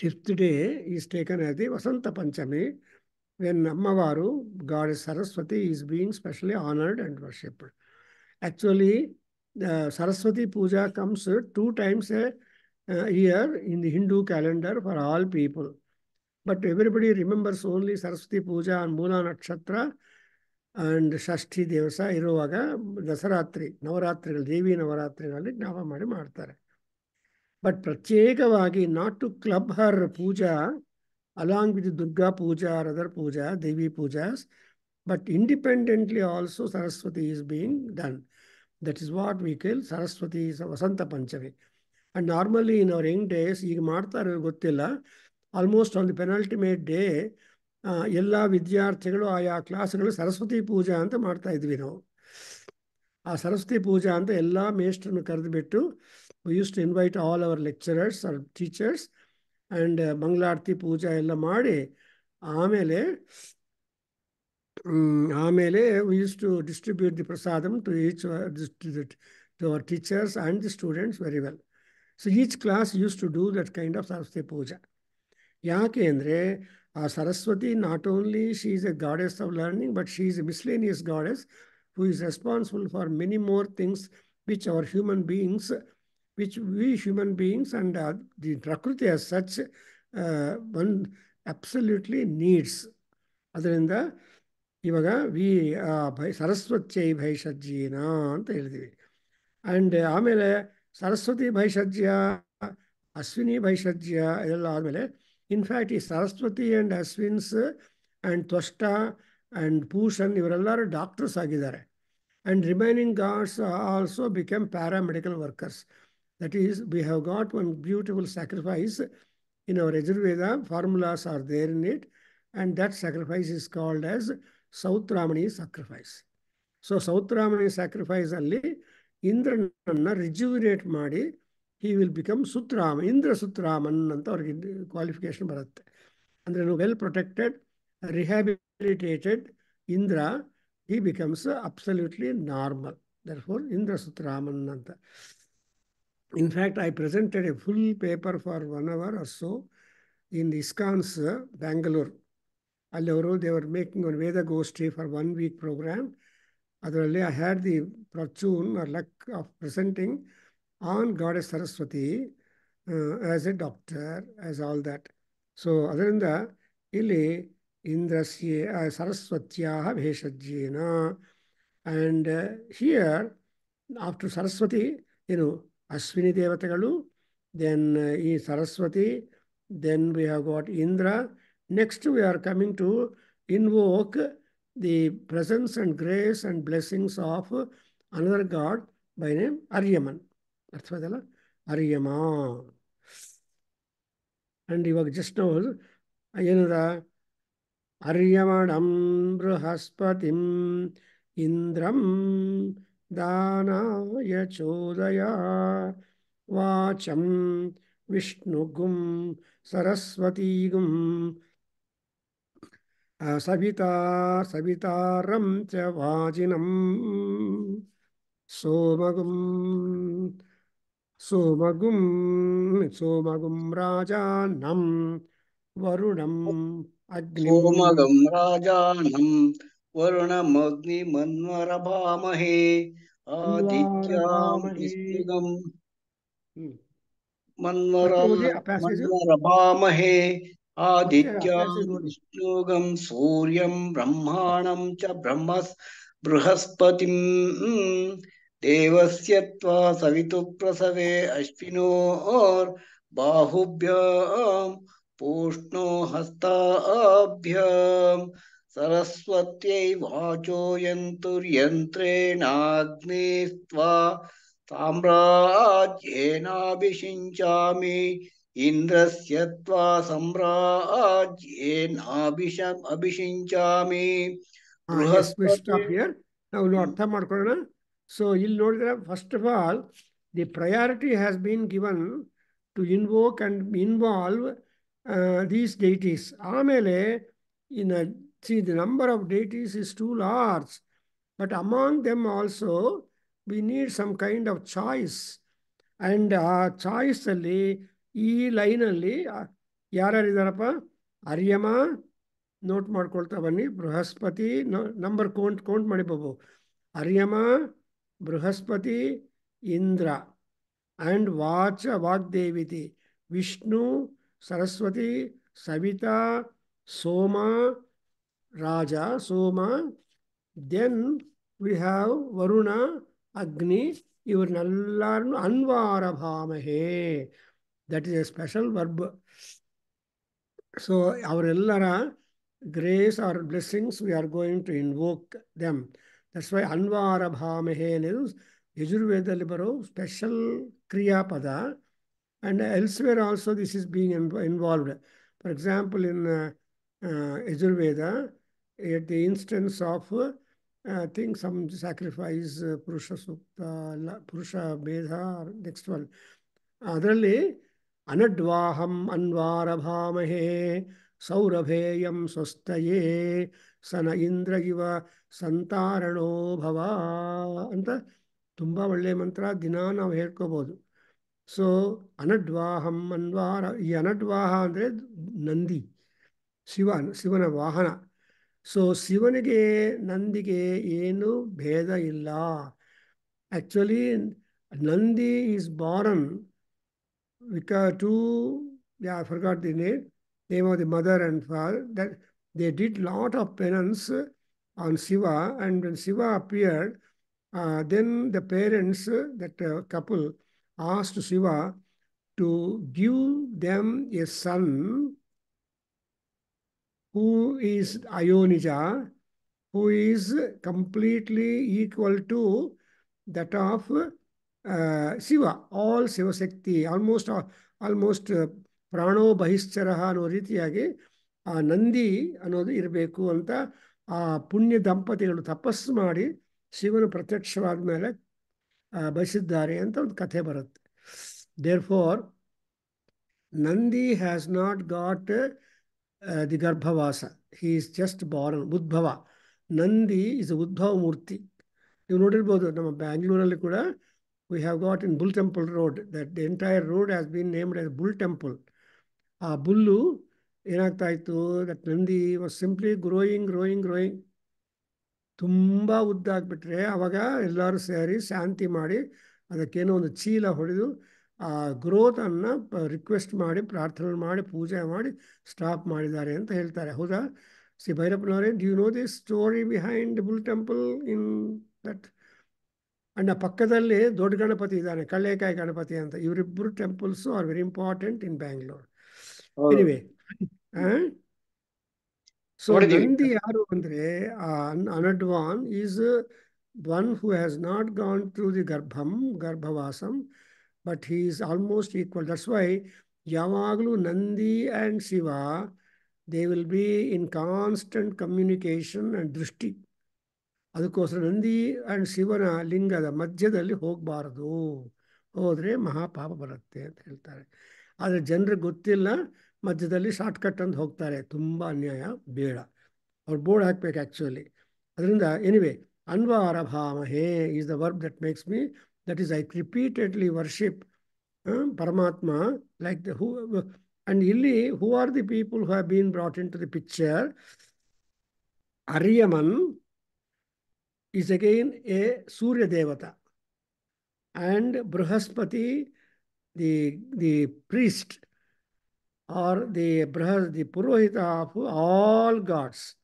A: fifth day is taken as the Vasanta Panchami when ಅಮ್ಮವಾರು god Saraswati is being specially honoured and worshipped actually Saraswati puja comes two times a year in the Hindu calendar for all people but everybody remembers only Saraswati puja Moola ನಕ್ಷತ್ರ and ಷಷ್ಠಿ ದಿವಸ ಇರುವಾಗ ದಸರಾತ್ರಿ ನವರಾತ್ರಿಗಳು ದೇವಿ ನವರಾತ್ರಿಗಳಲ್ಲಿ ಜ್ಞಾಪ ಮಾಡಿ ಮಾಡ್ತಾರೆ but ಪ್ರತ್ಯೇಕವಾಗಿ not to club her puja along with Durga puja rather puja Devi pujas but independently also Saraswati is being done that is what we call Saraswati Vasanta Panchami and normally in our young days ಈಗ ಮಾಡ್ತಾರೆ ಗೊತ್ತಿಲ್ಲ almost on the penultimate day ಎಲ್ಲ ವಿದ್ಯಾರ್ಥಿಗಳು ಆಯಾ ಕ್ಲಾಸ್ಗಳು ಸರಸ್ವತಿ ಪೂಜಾ ಅಂತ ಮಾಡ್ತಾ ಇದ್ವಿ ನಾವು ಆ ಸರಸ್ವತಿ ಪೂಜಾ ಅಂತ ಎಲ್ಲ ಮೇಸ್ಟ್ರನ್ನು ಕರೆದುಬಿಟ್ಟು used to invite all our lecturers our teachers and ಮಂಗಳಾರತಿ ಪೂಜಾ ಎಲ್ಲ ಮಾಡಿ ಆಮೇಲೆ ಆಮೇಲೆ used to distribute the prasadam to each to our teachers and the students very well so each class used to do that kind of Saraswati puja ಯಾಕೆ ಅಂದರೆ Uh, Saraswati, not only she is a goddess of learning, but she is a miscellaneous goddess who is responsible for many more things which our human beings, which we human beings and the Prakriti as such, one absolutely needs. ಅದರಿಂದ ಇವಾಗ V ಭೈ ಸರಸ್ವತಿ ಭೈಷಜ್ಜಿನ ಅಂತ And and ಆಮೇಲೆ ಸರಸ್ವತಿ ಭೈಷಜ್ಯ ಅಶ್ವಿನಿ ಭೈಷಜ್ಯ ಇದೆಲ್ಲ ಆದಮೇಲೆ in fact ಈ Saraswati and Ashwins and Tvashta and Bhushan ಇವರೆಲ್ಲರೂ doctors ಆಗಿದ್ದಾರೆ and remaining gods also become paramedical workers that is we have got one beautiful sacrifice in our Yajurveda formulas are there in it and that sacrifice is called as Sautramani sacrifice so Sautramani ಸ್ಯಾಕ್ರಿಫೈಸಲ್ಲಿ ಇಂದ್ರನನ್ನು rejuvenate ಮಾಡಿ he will become Sutram Indra Sutraman ಅಂತ ಅವ್ರಿಗೆ qualification ಬರುತ್ತೆ ಅಂದರೆ well protected rehabilitated Indra he becomes absolutely normal there therefore Indra Sutraman ಅಂತ in fact I presented a full paper for one hour are so in ISKCON's Bangalore ಅಲ್ಲಿ ಅವರು ದೇವರ್ ಮೇಕಿಂಗ್ ಒನ್ ವೇದಗೋಷ್ಠಿ ಫಾರ್ ಒನ್ ವೀಕ್ ಪ್ರೋಗ್ರಾಮ್ ಅದರಲ್ಲಿ I had the fortune luck of presenting on Goddess Saraswati uh, as a doctor, as all that. So, other than that, Indra, Ili Indrasya uh, Saraswatyaha Bheshajyena. And uh, here, after Saraswati, you know, Aswini Devatagalu, then uh, Saraswati, then we have got Indra. Next, we are coming to invoke the presence and grace and blessings of another god by name Aryaman. ಅರ್ಥವಾದಲ್ಲ Aryama and ಇವಾಗ just ನಾವು ಏನದ ಅರ್ಯಮಣಂ ಬೃಹಸ್ಪತಿಂ ಇಂದ್ರಂ ದಾನಾಯ ಚೋದಯ ವಾಚಂ ವಿಷ್ಣುಗುಂ ಸರಸ್ವತೀಗುಂ ಸವಿತಾ ಸವಿತಾರಂ ಚ ವಾಜಿನಂ ಸೋಮಗುಂ सोमगुम सोमगुम राजानम राजानम
B: वरुणम वरुणम अग्नि मन्वर भामहे आदित्यम राजानं मन्वर मन्वर भामहे आदित्यम विष्णुगं सूर्यम ब्रह्मानम च ब्रह्मस् बृहस्पतिम् देवस्य त्वा सवितु प्रसवे अश्विनो और बाहुभ्याम पूष्णो हस्ताभ्याम सरस्वत्यै वाचो यन्तुर्यन्त्रेणाग्नेस्त्वा साम्राज्येनाभिषिञ्चामि इन्द्रस्य त्वा साम्राज्येनाभिषम् अभिषिञ्चामि
A: ah, So you'll note that first of all, the priority has been given to invoke and involve uh, these deities. Amele, in a, see the number of deities is too large, but among them also, we need some kind of choice. And uh, choice alli, e line alli, yara ridharapa, aryama, note maad kolta vanni, bruhaspati, number count, count maadipabu, aryama, aryama, Brihaspati, Indra, and Vacha Vagdeviti, Vishnu, Saraswati, Savita, Soma, Raja, Soma. Then we have Varuna, Agni, your Nallarnu Anvara Bhamahe. That is a special verb. So our Ellara, grace or blessings, we are going to invoke them. That's why ಅನ್ವಾರ ಭಾಮಹೆ ಅನ್ನೋದು ಯಜುರ್ವೇದದಲ್ಲಿ ಬರೋ special ಕ್ರಿಯಾಪದ and elsewhere also this is being in involved for example in Yajurveda at the instance of I think some sacrifice uh, Purusha Sukta, La, Purusha Bedha, next one. ಅದರಲ್ಲಿ ಅನಡ್ವಾಹಂ ಅನ್ವಾರಭಾಮಹೇ ಸೌರಭೇಯಂ ಸ್ವಸ್ತಯೇ ಸನ ಇಂದ್ರಗಿವ ಸಂತಾರಣೋಭವ ಅಂತ ತುಂಬ ಒಳ್ಳೆಯ ಮಂತ್ರ ದಿನಾ ನಾವು ಹೇಳ್ಕೋಬೋದು ಸೊ ಅನಡ್ವಾಹಂ ಅನ್ವಾರ ಈ ಅನಡ್ವಾಹ ಅಂದರೆ ನಂದಿ ಶಿವ ಶಿವನ ವಾಹನ ಸೊ ಶಿವನಿಗೆ ನಂದಿಗೆ ಏನು ಭೇದ ಇಲ್ಲ ಆ್ಯಕ್ಚುಲಿ ನಂದಿ ಈಸ್ ಬಾರನ್ ವಿಕ to I forgot the name name of the mother and father that they did lot of penance on Shiva, and when Shiva appeared, uh, then the parents, uh, that uh, couple, asked Shiva to give them a son who is Ayonija, who is completely equal to that of uh, Shiva, all Shiva Shakti, almost uh, almost uh, ಪ್ರಾಣೋ ಬಹಿಶ್ಚರ ಅನ್ನೋ ಆ ನಂದಿ ಅನ್ನೋದು ಇರಬೇಕು ಅಂತ ಆ ಪುಣ್ಯ ದಂಪತಿಗಳು ತಪಸ್ಸು ಮಾಡಿ ಶಿವನು ಪ್ರತ್ಯಕ್ಷವಾದ ಮೇಲೆ ಬಯಸಿದ್ದಾರೆ ಅಂತ ಒಂದು ಕಥೆ ಬರುತ್ತೆ therefore Nandi has not got the ಗರ್ಭವಾಸ ಹೀ ಈಸ್ ಜಸ್ಟ್ ಬಾರ್ನ್ ಉದ್ಭವ ನಂದಿ ಇಸ್ ಉದ್ಭವ ಮೂರ್ತಿ ನೀವು ನೋಡಿರ್ಬೋದು ನಮ್ಮ ಬ್ಯಾಂಗ್ಳೂರಲ್ಲಿ ಕೂಡ we have got in Bull Temple Road that entire road has been named as Bull Temple ಆ ಬುಲ್ಲು ಏನಾಗ್ತಾ ಇತ್ತು that Nandi simply growing growing growing ತುಂಬ ಉದ್ದ ಆಗಿಬಿಟ್ರೆ ಆವಾಗ ಎಲ್ಲರೂ ಸೇರಿ ಶಾಂತಿ ಮಾಡಿ ಅದಕ್ಕೇನೋ ಒಂದು ಚೀಲ ಹೊಡೆದು ಆ ಗ್ರೋತನ್ನು ರಿಕ್ವೆಸ್ಟ್ ಮಾಡಿ ಪ್ರಾರ್ಥನೆ ಮಾಡಿ ಪೂಜೆ ಮಾಡಿ ಸ್ಟಾಪ್ ಮಾಡಿದ್ದಾರೆ ಅಂತ ಹೇಳ್ತಾರೆ ಹೌದಾ ಸಿ ಭೈರಪ್ಪನವರೇ you know this story behind Bull Temple in that and ಆ ಪಕ್ಕದಲ್ಲಿ ದೊಡ್ಡ ಗಣಪತಿ ಇದ್ದಾನೆ ಕಳ್ಳೇಕಾಯಿ ಗಣಪತಿ ಅಂತ ಇವರಿಬ್ಬರು temples are very important in Bangalore
B: anyway So what Nandi
A: Yaru Andre, an, Anadwan, is uh, one who has not gone through the Garbham, Garbhavasam, but he is almost equal. That's why Yavaglu, Nandi and Shiva, they will be in constant communication and drishti ದೃಷ್ಟಿ ಅದಕ್ಕೋಸ್ಕರ Nandi and ಶಿವನ ಲಿಂಗದ ಮಧ್ಯದಲ್ಲಿ ಹೋಗಬಾರ್ದು ಹೋದರೆ ಮಹಾಪಾಪ ಬರುತ್ತೆ ಅಂತ ಹೇಳ್ತಾರೆ ಆದರೆ ಜನರಿಗೆ ಗೊತ್ತಿಲ್ಲ ಮಧ್ಯದಲ್ಲಿ ಶಾರ್ಟ್ಕಟ್ ಅಂತ ಹೋಗ್ತಾರೆ ತುಂಬ ಅನ್ಯಾಯ ಬೇಡ ಅವ್ರು ಬೋರ್ಡ್ ಹಾಕ್ಬೇಕು ಆ್ಯಕ್ಚುಲಿ ಅದರಿಂದ ಎನಿವೆ ಅನ್ವಾರ ಭಾಮಹೇ is the verb that makes me that is I repeatedly worship ಪರಮಾತ್ಮ ಲೈಕ್ ದ ಹೂ ಆ್ಯಂಡ್ ಇಲ್ಲಿ who are the people who have been brought into the picture Ariyaman is again a Surya ದೇವತ and Brihaspati the the priest or the Brahas, the Purohita of all gods.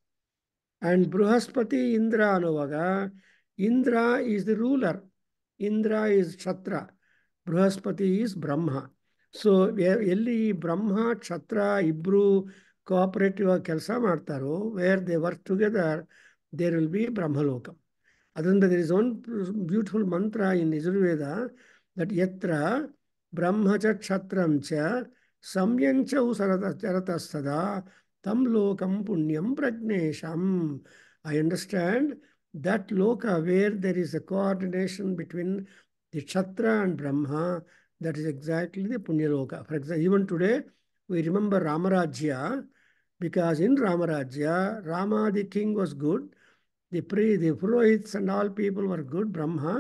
A: And Brihaspati Indra Anuvaga, Indra is the ruler. Indra is Chatra. Brihaspati is Brahma. So where Brahma, Chatra, Ibru cooperative Kelsa Martaro, where they work together, there will be Brahmalokam. Adanda, there is one beautiful mantra in Yajurveda that Yatra, Brahma cha cha, ಸಂಯಂಚೌ ಸರತ ಚರತಸ್ತದಾ ತಂ ಲೋಕಂ ಪುಣ್ಯಂ ಪ್ರಜ್ಞೇಶಂ I understand that loka where there is a coordination between the Kshatriya and Brahma, that is exactly the Punya Loka. For example, even today we remember Ramarajya because in Ramarajya, Rama the king was good, the pre, the Purohits and all people were good, Brahma.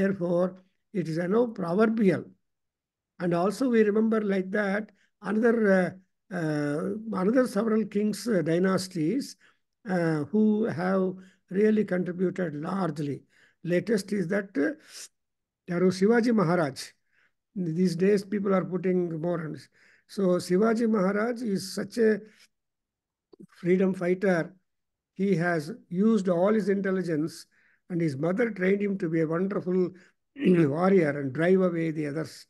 A: Therefore, it is now proverbial and also we remember like that another uh, uh, another several kings uh, dynasties uh, who have really contributed largely. Latest is that uh, Shivaji Maharaj. These days people are putting more on. So Shivaji Maharaj is such a freedom fighter. He has used all his intelligence and his mother trained him to be a wonderful
B: warrior
A: and drive away the others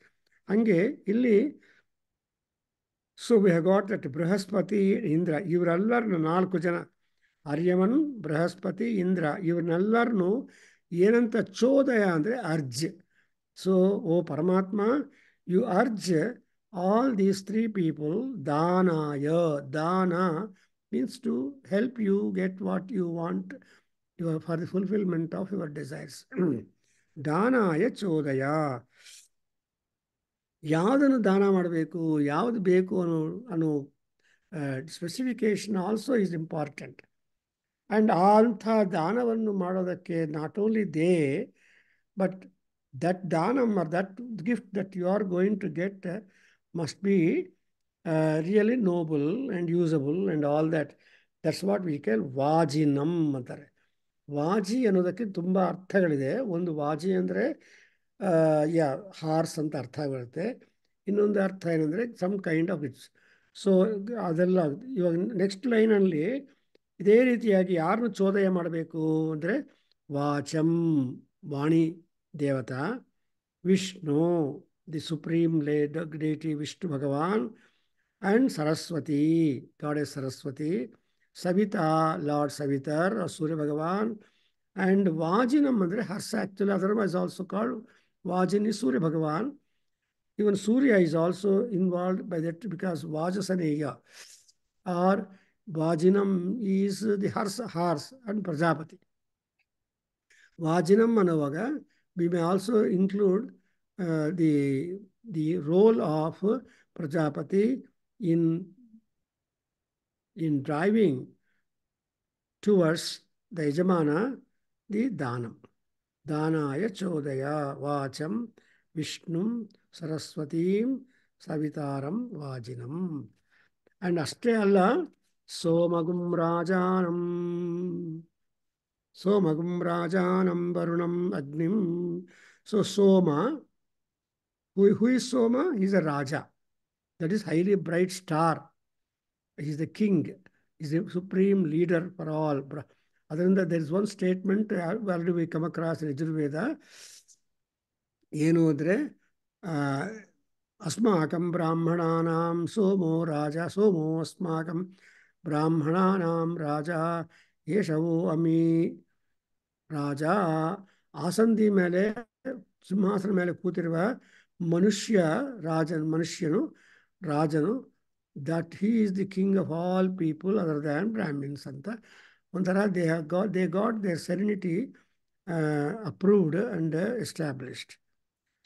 A: ಹಂಗೆ ಇಲ್ಲಿ so we have got that Brihaspati Indra ಇವರೆಲ್ಲರನ್ನು ನಾಲ್ಕು ಜನ ಅರ್ಯವನ್ ಬೃಹಸ್ಪತಿ ಇಂದ್ರ ಇವ್ರನ್ನೆಲ್ಲರನ್ನು ಏನಂತ ಚೋದಯ ಅಂದರೆ urge so O ಪರಮಾತ್ಮ you urge all these three people ದಾನಾಯ ದಾನ means to help you get what you want your for the fulfilment of your desires ದಾನಾಯ ಚೋದಯ ಯಾವುದನ್ನು ದಾನ ಮಾಡಬೇಕು ಯಾವುದು ಬೇಕು ಅನ್ನೋ ಅನ್ನೋ specification also is important and ಆ ಅಂಥ ದಾನವನ್ನು ಮಾಡೋದಕ್ಕೆ not only they but that ದಾನ that gift that you are going to get must be really noble and usable and all that that's what we call ವಾಜಿ ನಮ್ ಅಂತಾರೆ ವಾಜಿ ಅನ್ನೋದಕ್ಕೆ ತುಂಬ ಅರ್ಥಗಳಿದೆ ಒಂದು ವಾಜಿ ಅಂದರೆ ಯ ಹಾರ್ಸ್ ಅಂತ ಅರ್ಥ ಬರುತ್ತೆ ಇನ್ನೊಂದು ಅರ್ಥ ಏನಂದರೆ some kind of it's so ಅದೆಲ್ಲ ಇವಾಗ ನೆಕ್ಸ್ಟ್ ಲೈನಲ್ಲಿ ಇದೇ ರೀತಿಯಾಗಿ ಯಾರನ್ನು ಚೋದಯ ಮಾಡಬೇಕು ಅಂದರೆ ವಾಚಂ ವಾಣಿ ದೇವತಾ ವಿಷ್ಣು ದಿ ಸುಪ್ರೀಂ ಲೇ ಗ್ರೇಟಿ Vishnu Bhagavan and Saraswati goddess Saraswati Savita lord Savitar Surya Bhagavan and ವಾಜಿನಮ್ ಅಂದರೆ horse actually otherwise also called Vajini Surya Bhagavan. Even Surya is also involved by that because Vajasaneya or Vajinam is the horse, horse and Prajapati. Vajinam Manavaga, we may also include uh, the, the role of Prajapati in, in driving towards the Yajamana, the Dhanam. दानाय चोदय वाचं विष्णुं ಸರಸ್ವತೀಂ ಸವಿತಾರಂ ವಾಜಿನಂ and ಅಷ್ಟೇ ಅಲ್ಲ ಸೋಮಗುಂ ರಾಜಾನಂ ಸೋಮಗುಂ ರಾಜಾನಂ ವರುಣಂ ಅಗ್ನಿಂ so Soma who who is Soma is a raja that is highly bright star is the king is the supreme leader for all ಅದರಿಂದ there is one statement already we come across Yajurveda ಏನು ಅಂದರೆ ಅಸ್ಮಾಕಂ ಬ್ರಾಹ್ಮಣಾನಾಂ ಸೋಮೋ ರಾಜ ಸೋಮೋ ಅಸ್ಮಾಕಂ ಬ್ರಾಹ್ಮಣಾನಾಂ ರಾಜ ಯಶವೋ ಅಮಿ ರಾಜ ಆಸಂದಿ ಮೇಲೆ ಸಿಂಹಾಸನ ಮೇಲೆ ಕೂತಿರುವ ಮನುಷ್ಯ ರಾಜನ್ ಮನುಷ್ಯನು ರಾಜನು that he is the king of all people other than Brahmins ಅಂತ On the తర్వాత they have got they got their serenity uh, approved and uh, established.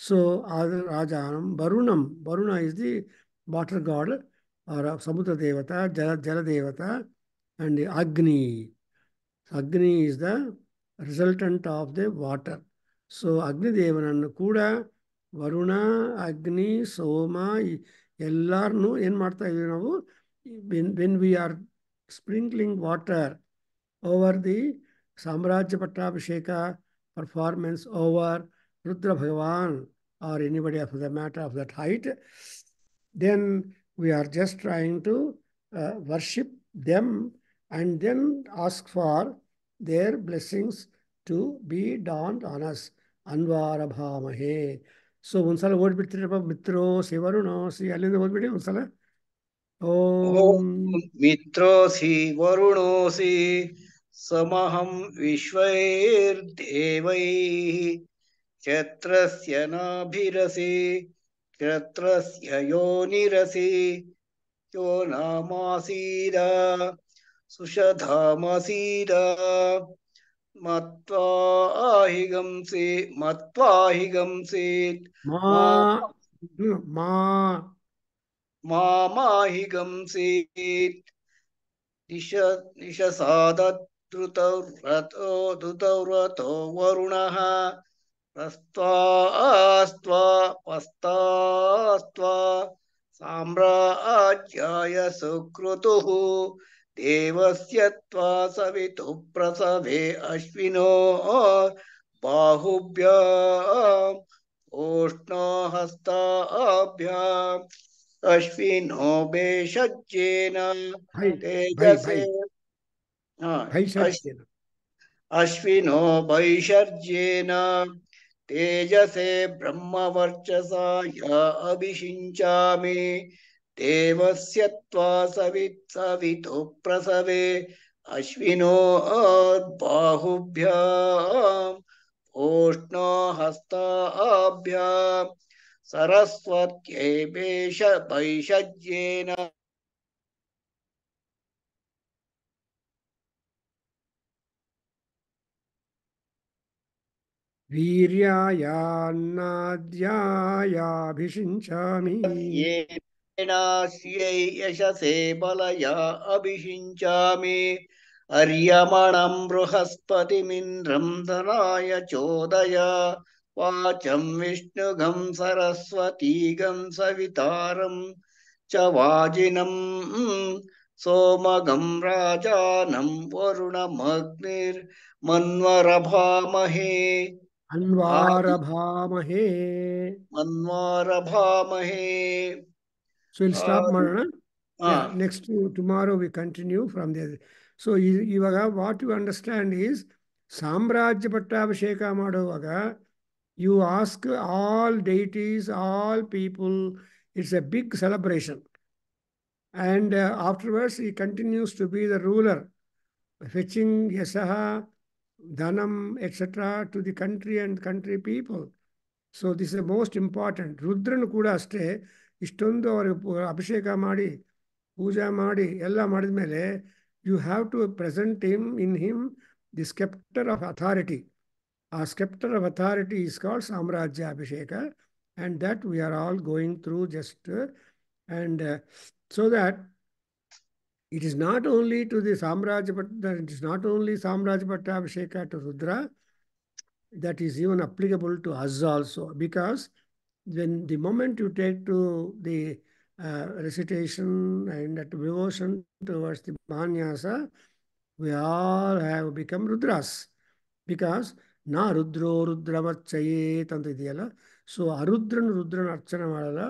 A: So Rajanam Varunam Varuna is the water god or uh, Samudra Devata, Jala, Jala Devata, and Agni. Agni is the resultant of the water. So Agni Devanannu Kuda Varuna Agni Soma ಎಲ್ಲರನ್ನೂ ಏನು ಮಾಡ್ತಾ ಇದೀವಿ ನಾವು when when we are sprinkling over the Samarajya Pattabhisheka performance over Rudra Bhagavan or anybody of the matter of that height, then we are just trying to uh, worship them and then ask for their blessings to be donned on us. ಅನ್ವಾರಭಾಮಹೇ so ಒಂದ್ಸಲ ಓದ್ಬಿಡ್ತೀರಪ್ಪ ಮಿತ್ರೋ ಶಿವರುಣೋಸಿ ಅಲ್ಲಿಂದ ಓದ್ಬಿಡಿ
B: Oh, ಓಂ ಮಿತ್ರೋಸಿ ವರುಣೋಸಿ समहम विश्वर्देव क्षत्र नाभिरसि क्षत्रस्य योनिरसि यो नामासीद सुषधामासीद मिगंसे मिगंसे मा धृतौ रथो धृतौ रथो वरुणः प्रस्त्वास्त्वपस्तास्त्व साम्राज्याय सुक्रतुः देवस्य त्वा सवितुः प्रसवे अश्विनो बाहुभ्य ओष्णोहस्ताभ्याम् अश्विनो तेजसे हाँ, अश्विनो वैशर्जेन तेजसे ब्रह्मवर्चसा य अभिषिञ्चामि देवस्य त्वा सवित् सवितु प्रसवे अश्विनो बाहुभ्याम् ओष्णो हस्ताभ्याम् सरस्वत्यै वैषज्येन
A: वीर्यायान्नाद्यायाभिषिञ्चामि
B: येनास्यै बलया अभिषिञ्चामि अर्यमणं बृहस्पतिमिन्द्रं धनाय चोदय वाचं विष्णुगं सरस्वतीगं सवितारं च वाजिनं हम्म, सोमगं राजानं वरुणमग्निर्मन्वरभामहे Anvarabhamahe. Anvarabhamahe.
A: So we'll stop, uh, Next to, tomorrow we continue from there. So Ivaga, what you understand is Samraja Pattavasheka Madhavaga, you ask all deities, all people, it's a big celebration. And uh, afterwards, he continues to be the ruler, fetching Yasaha, dhanam, etc., to the country and country people. So this is the most important. Rudran kuda aste, or abhisheka maadi, puja maadi, yalla maadi mele, you have to present him, in him, the scepter of authority. A scepter of authority is called samrajya abhisheka, and that we are all going through just, and uh, so that it is not only to the Samrajyapatta, it is not only Samrajyapatta Abhisheka to Rudra, that is even applicable to us also. Because when the moment you take to the uh, recitation and that devotion towards the Mahanyasa, we all have become Rudras. Because na ರುದ್ರೋ ರುದ್ರಮರ್ಚಯೇತ್ ಅಂತ So so ಅರುದ್ರನ ರುದ್ರನ ಅರ್ಚನೆ ಮಾಡಲ್ಲ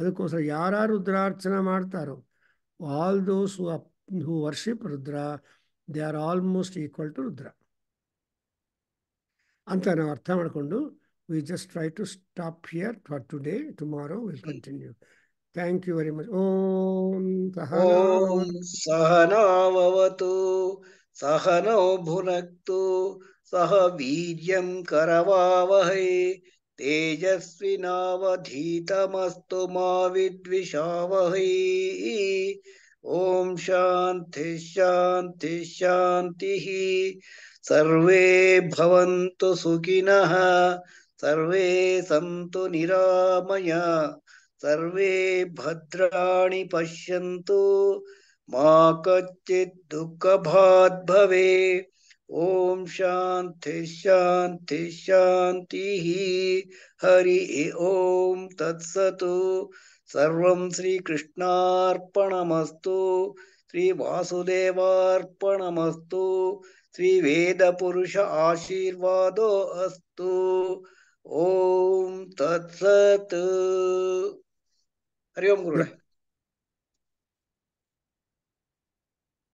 A: ಅದಕ್ಕೋಸ್ಕರ ಯಾರು ರುದ್ರಾರ್ಚನೆ ಮಾಡ್ತಾರೋ all those who are who worship Rudra, they are almost equal to Rudra. ಅಂತ ನಾವು ಅರ್ಥ ಮಾಡಿಕೊಂಡು we just try to stop here for today tomorrow will continue thank you very much ಓಂ ಸಹ
B: ಸಹನಾವತು ಸಹನೋ ಭುನಕ್ತು ಸಹ ವೀರ್ಯಂ ಕರವಾವಹೈ ತೇಜಸ್ವಿನಾವಧೀತಮಸ್ತು ಮಾ ವಿದ್ವಿಷಾವಹೈ ओम शांति शांति शांति ही सर्वे भवन्तु सुखिनः सर्वे सन्तु निरामया सर्वे भद्राणि पश्यन्तु मा कच्चित् दुःखभाद् भवे ॐ शान्ति शान्ति शान्तिः हरि ॐ तत्सतु ಸರ್ವಂ ಶ್ರೀ ಕೃಷ್ಣಾರ್ಪಣಮಸ್ತು ಶ್ರೀ ವಾಸುದೇವಾರ್ಪಣಮಸ್ತು ಶ್ರೀ ವೇದ ಪುರುಷ ಆಶೀರ್ವಾದೋ ಅಸ್ತು ಓಂ ತತ್ಸತ್ ಹರಿ ಓಂ ಗುರುಗಳೇ